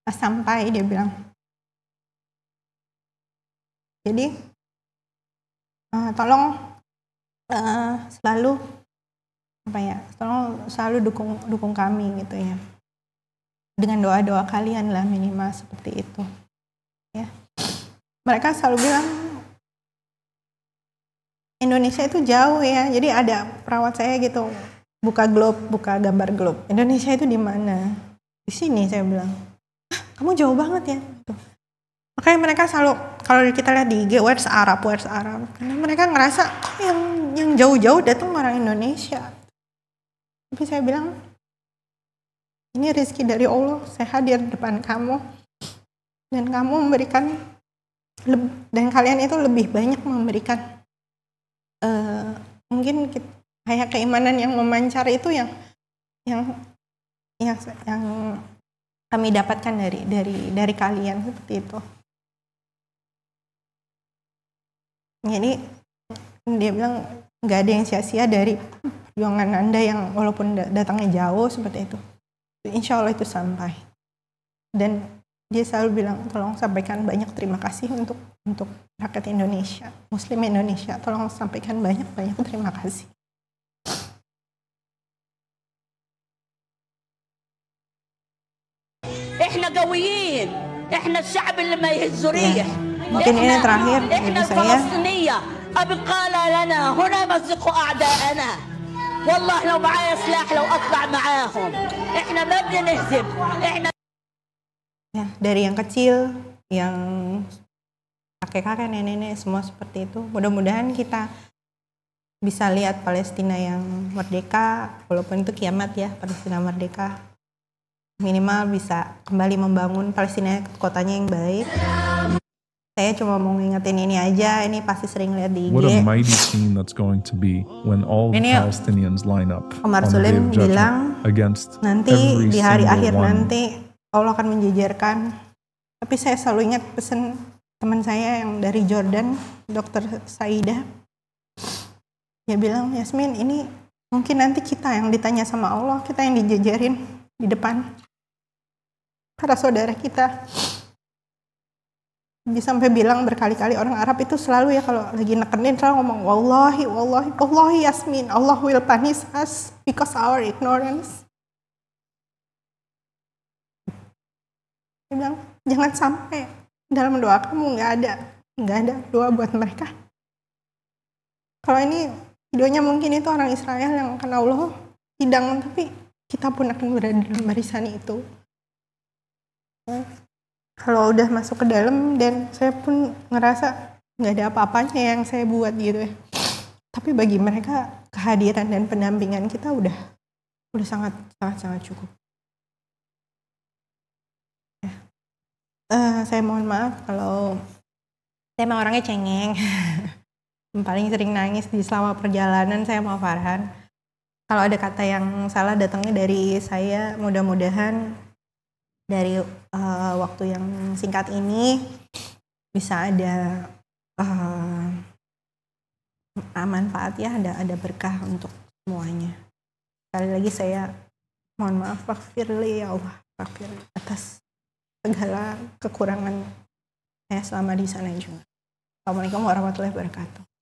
A: sampai dia bilang jadi uh, tolong uh, selalu apa ya tolong selalu dukung dukung kami gitu ya dengan doa doa kalian lah minimal seperti itu ya mereka selalu bilang Indonesia itu jauh ya jadi ada perawat saya gitu buka globe buka gambar globe Indonesia itu di mana di sini saya bilang kamu jauh banget ya gitu makanya mereka selalu kalau kita lihat di IG where's Arab where's Arab mereka ngerasa kok yang yang jauh-jauh datang orang Indonesia tapi saya bilang ini rezeki dari Allah saya hadir di depan kamu dan kamu memberikan dan kalian itu lebih banyak memberikan uh, mungkin kayak keimanan yang memancar itu yang yang yang yang kami dapatkan dari dari dari kalian seperti itu. Nah, ini dia bilang nggak ada yang sia-sia dari perjuangan anda yang walaupun datangnya jauh seperti itu insya Allah itu sampai dan dia selalu bilang tolong sampaikan banyak terima kasih untuk untuk rakyat Indonesia Muslim Indonesia tolong sampaikan banyak banyak terima kasih احنا قويين احنا الشعب اللي ما يهز ريح Mungkin ini terakhir ibu saya. والله لو معايا سلاح لو معاهم ما بدنا نهزم dari yang kecil yang kakek kakek nenek nenek semua seperti itu mudah-mudahan kita bisa lihat Palestina yang merdeka walaupun itu kiamat ya Palestina merdeka minimal bisa kembali membangun Palestina kotanya yang baik saya cuma mau ngingetin ini aja. Ini pasti sering lihat di IG. What a mighty scene that's going to be when all the Palestinians line up. Omar Sulim bilang against nanti di hari akhir one. nanti Allah akan menjejerkan. Tapi saya selalu ingat pesan teman saya yang dari Jordan, Dokter Saida. Dia bilang, Yasmin, ini mungkin nanti kita yang ditanya sama Allah, kita yang dijejerin di depan para saudara kita dia sampai bilang berkali-kali orang Arab itu selalu ya kalau lagi nekenin selalu ngomong wallahi wallahi wallahi yasmin Allah will punish us because our ignorance dia bilang jangan sampai dalam doa kamu nggak ada nggak ada doa buat mereka kalau ini videonya mungkin itu orang Israel yang kena Allah hidangan tapi kita pun akan berada dalam barisan itu kalau udah masuk ke dalam dan saya pun ngerasa nggak ada apa-apanya yang saya buat gitu ya tapi bagi mereka kehadiran dan pendampingan kita udah udah sangat sangat sangat cukup ya. uh, saya mohon maaf kalau saya emang orangnya cengeng paling sering nangis di selama perjalanan saya mau Farhan kalau ada kata yang salah datangnya dari saya mudah-mudahan dari uh, waktu yang singkat ini bisa ada uh, manfaat ya ada ada berkah untuk semuanya sekali lagi saya mohon maaf Pak Firly ya Allah Pak Firly atas segala kekurangan saya selama di sana juga Assalamualaikum warahmatullahi wabarakatuh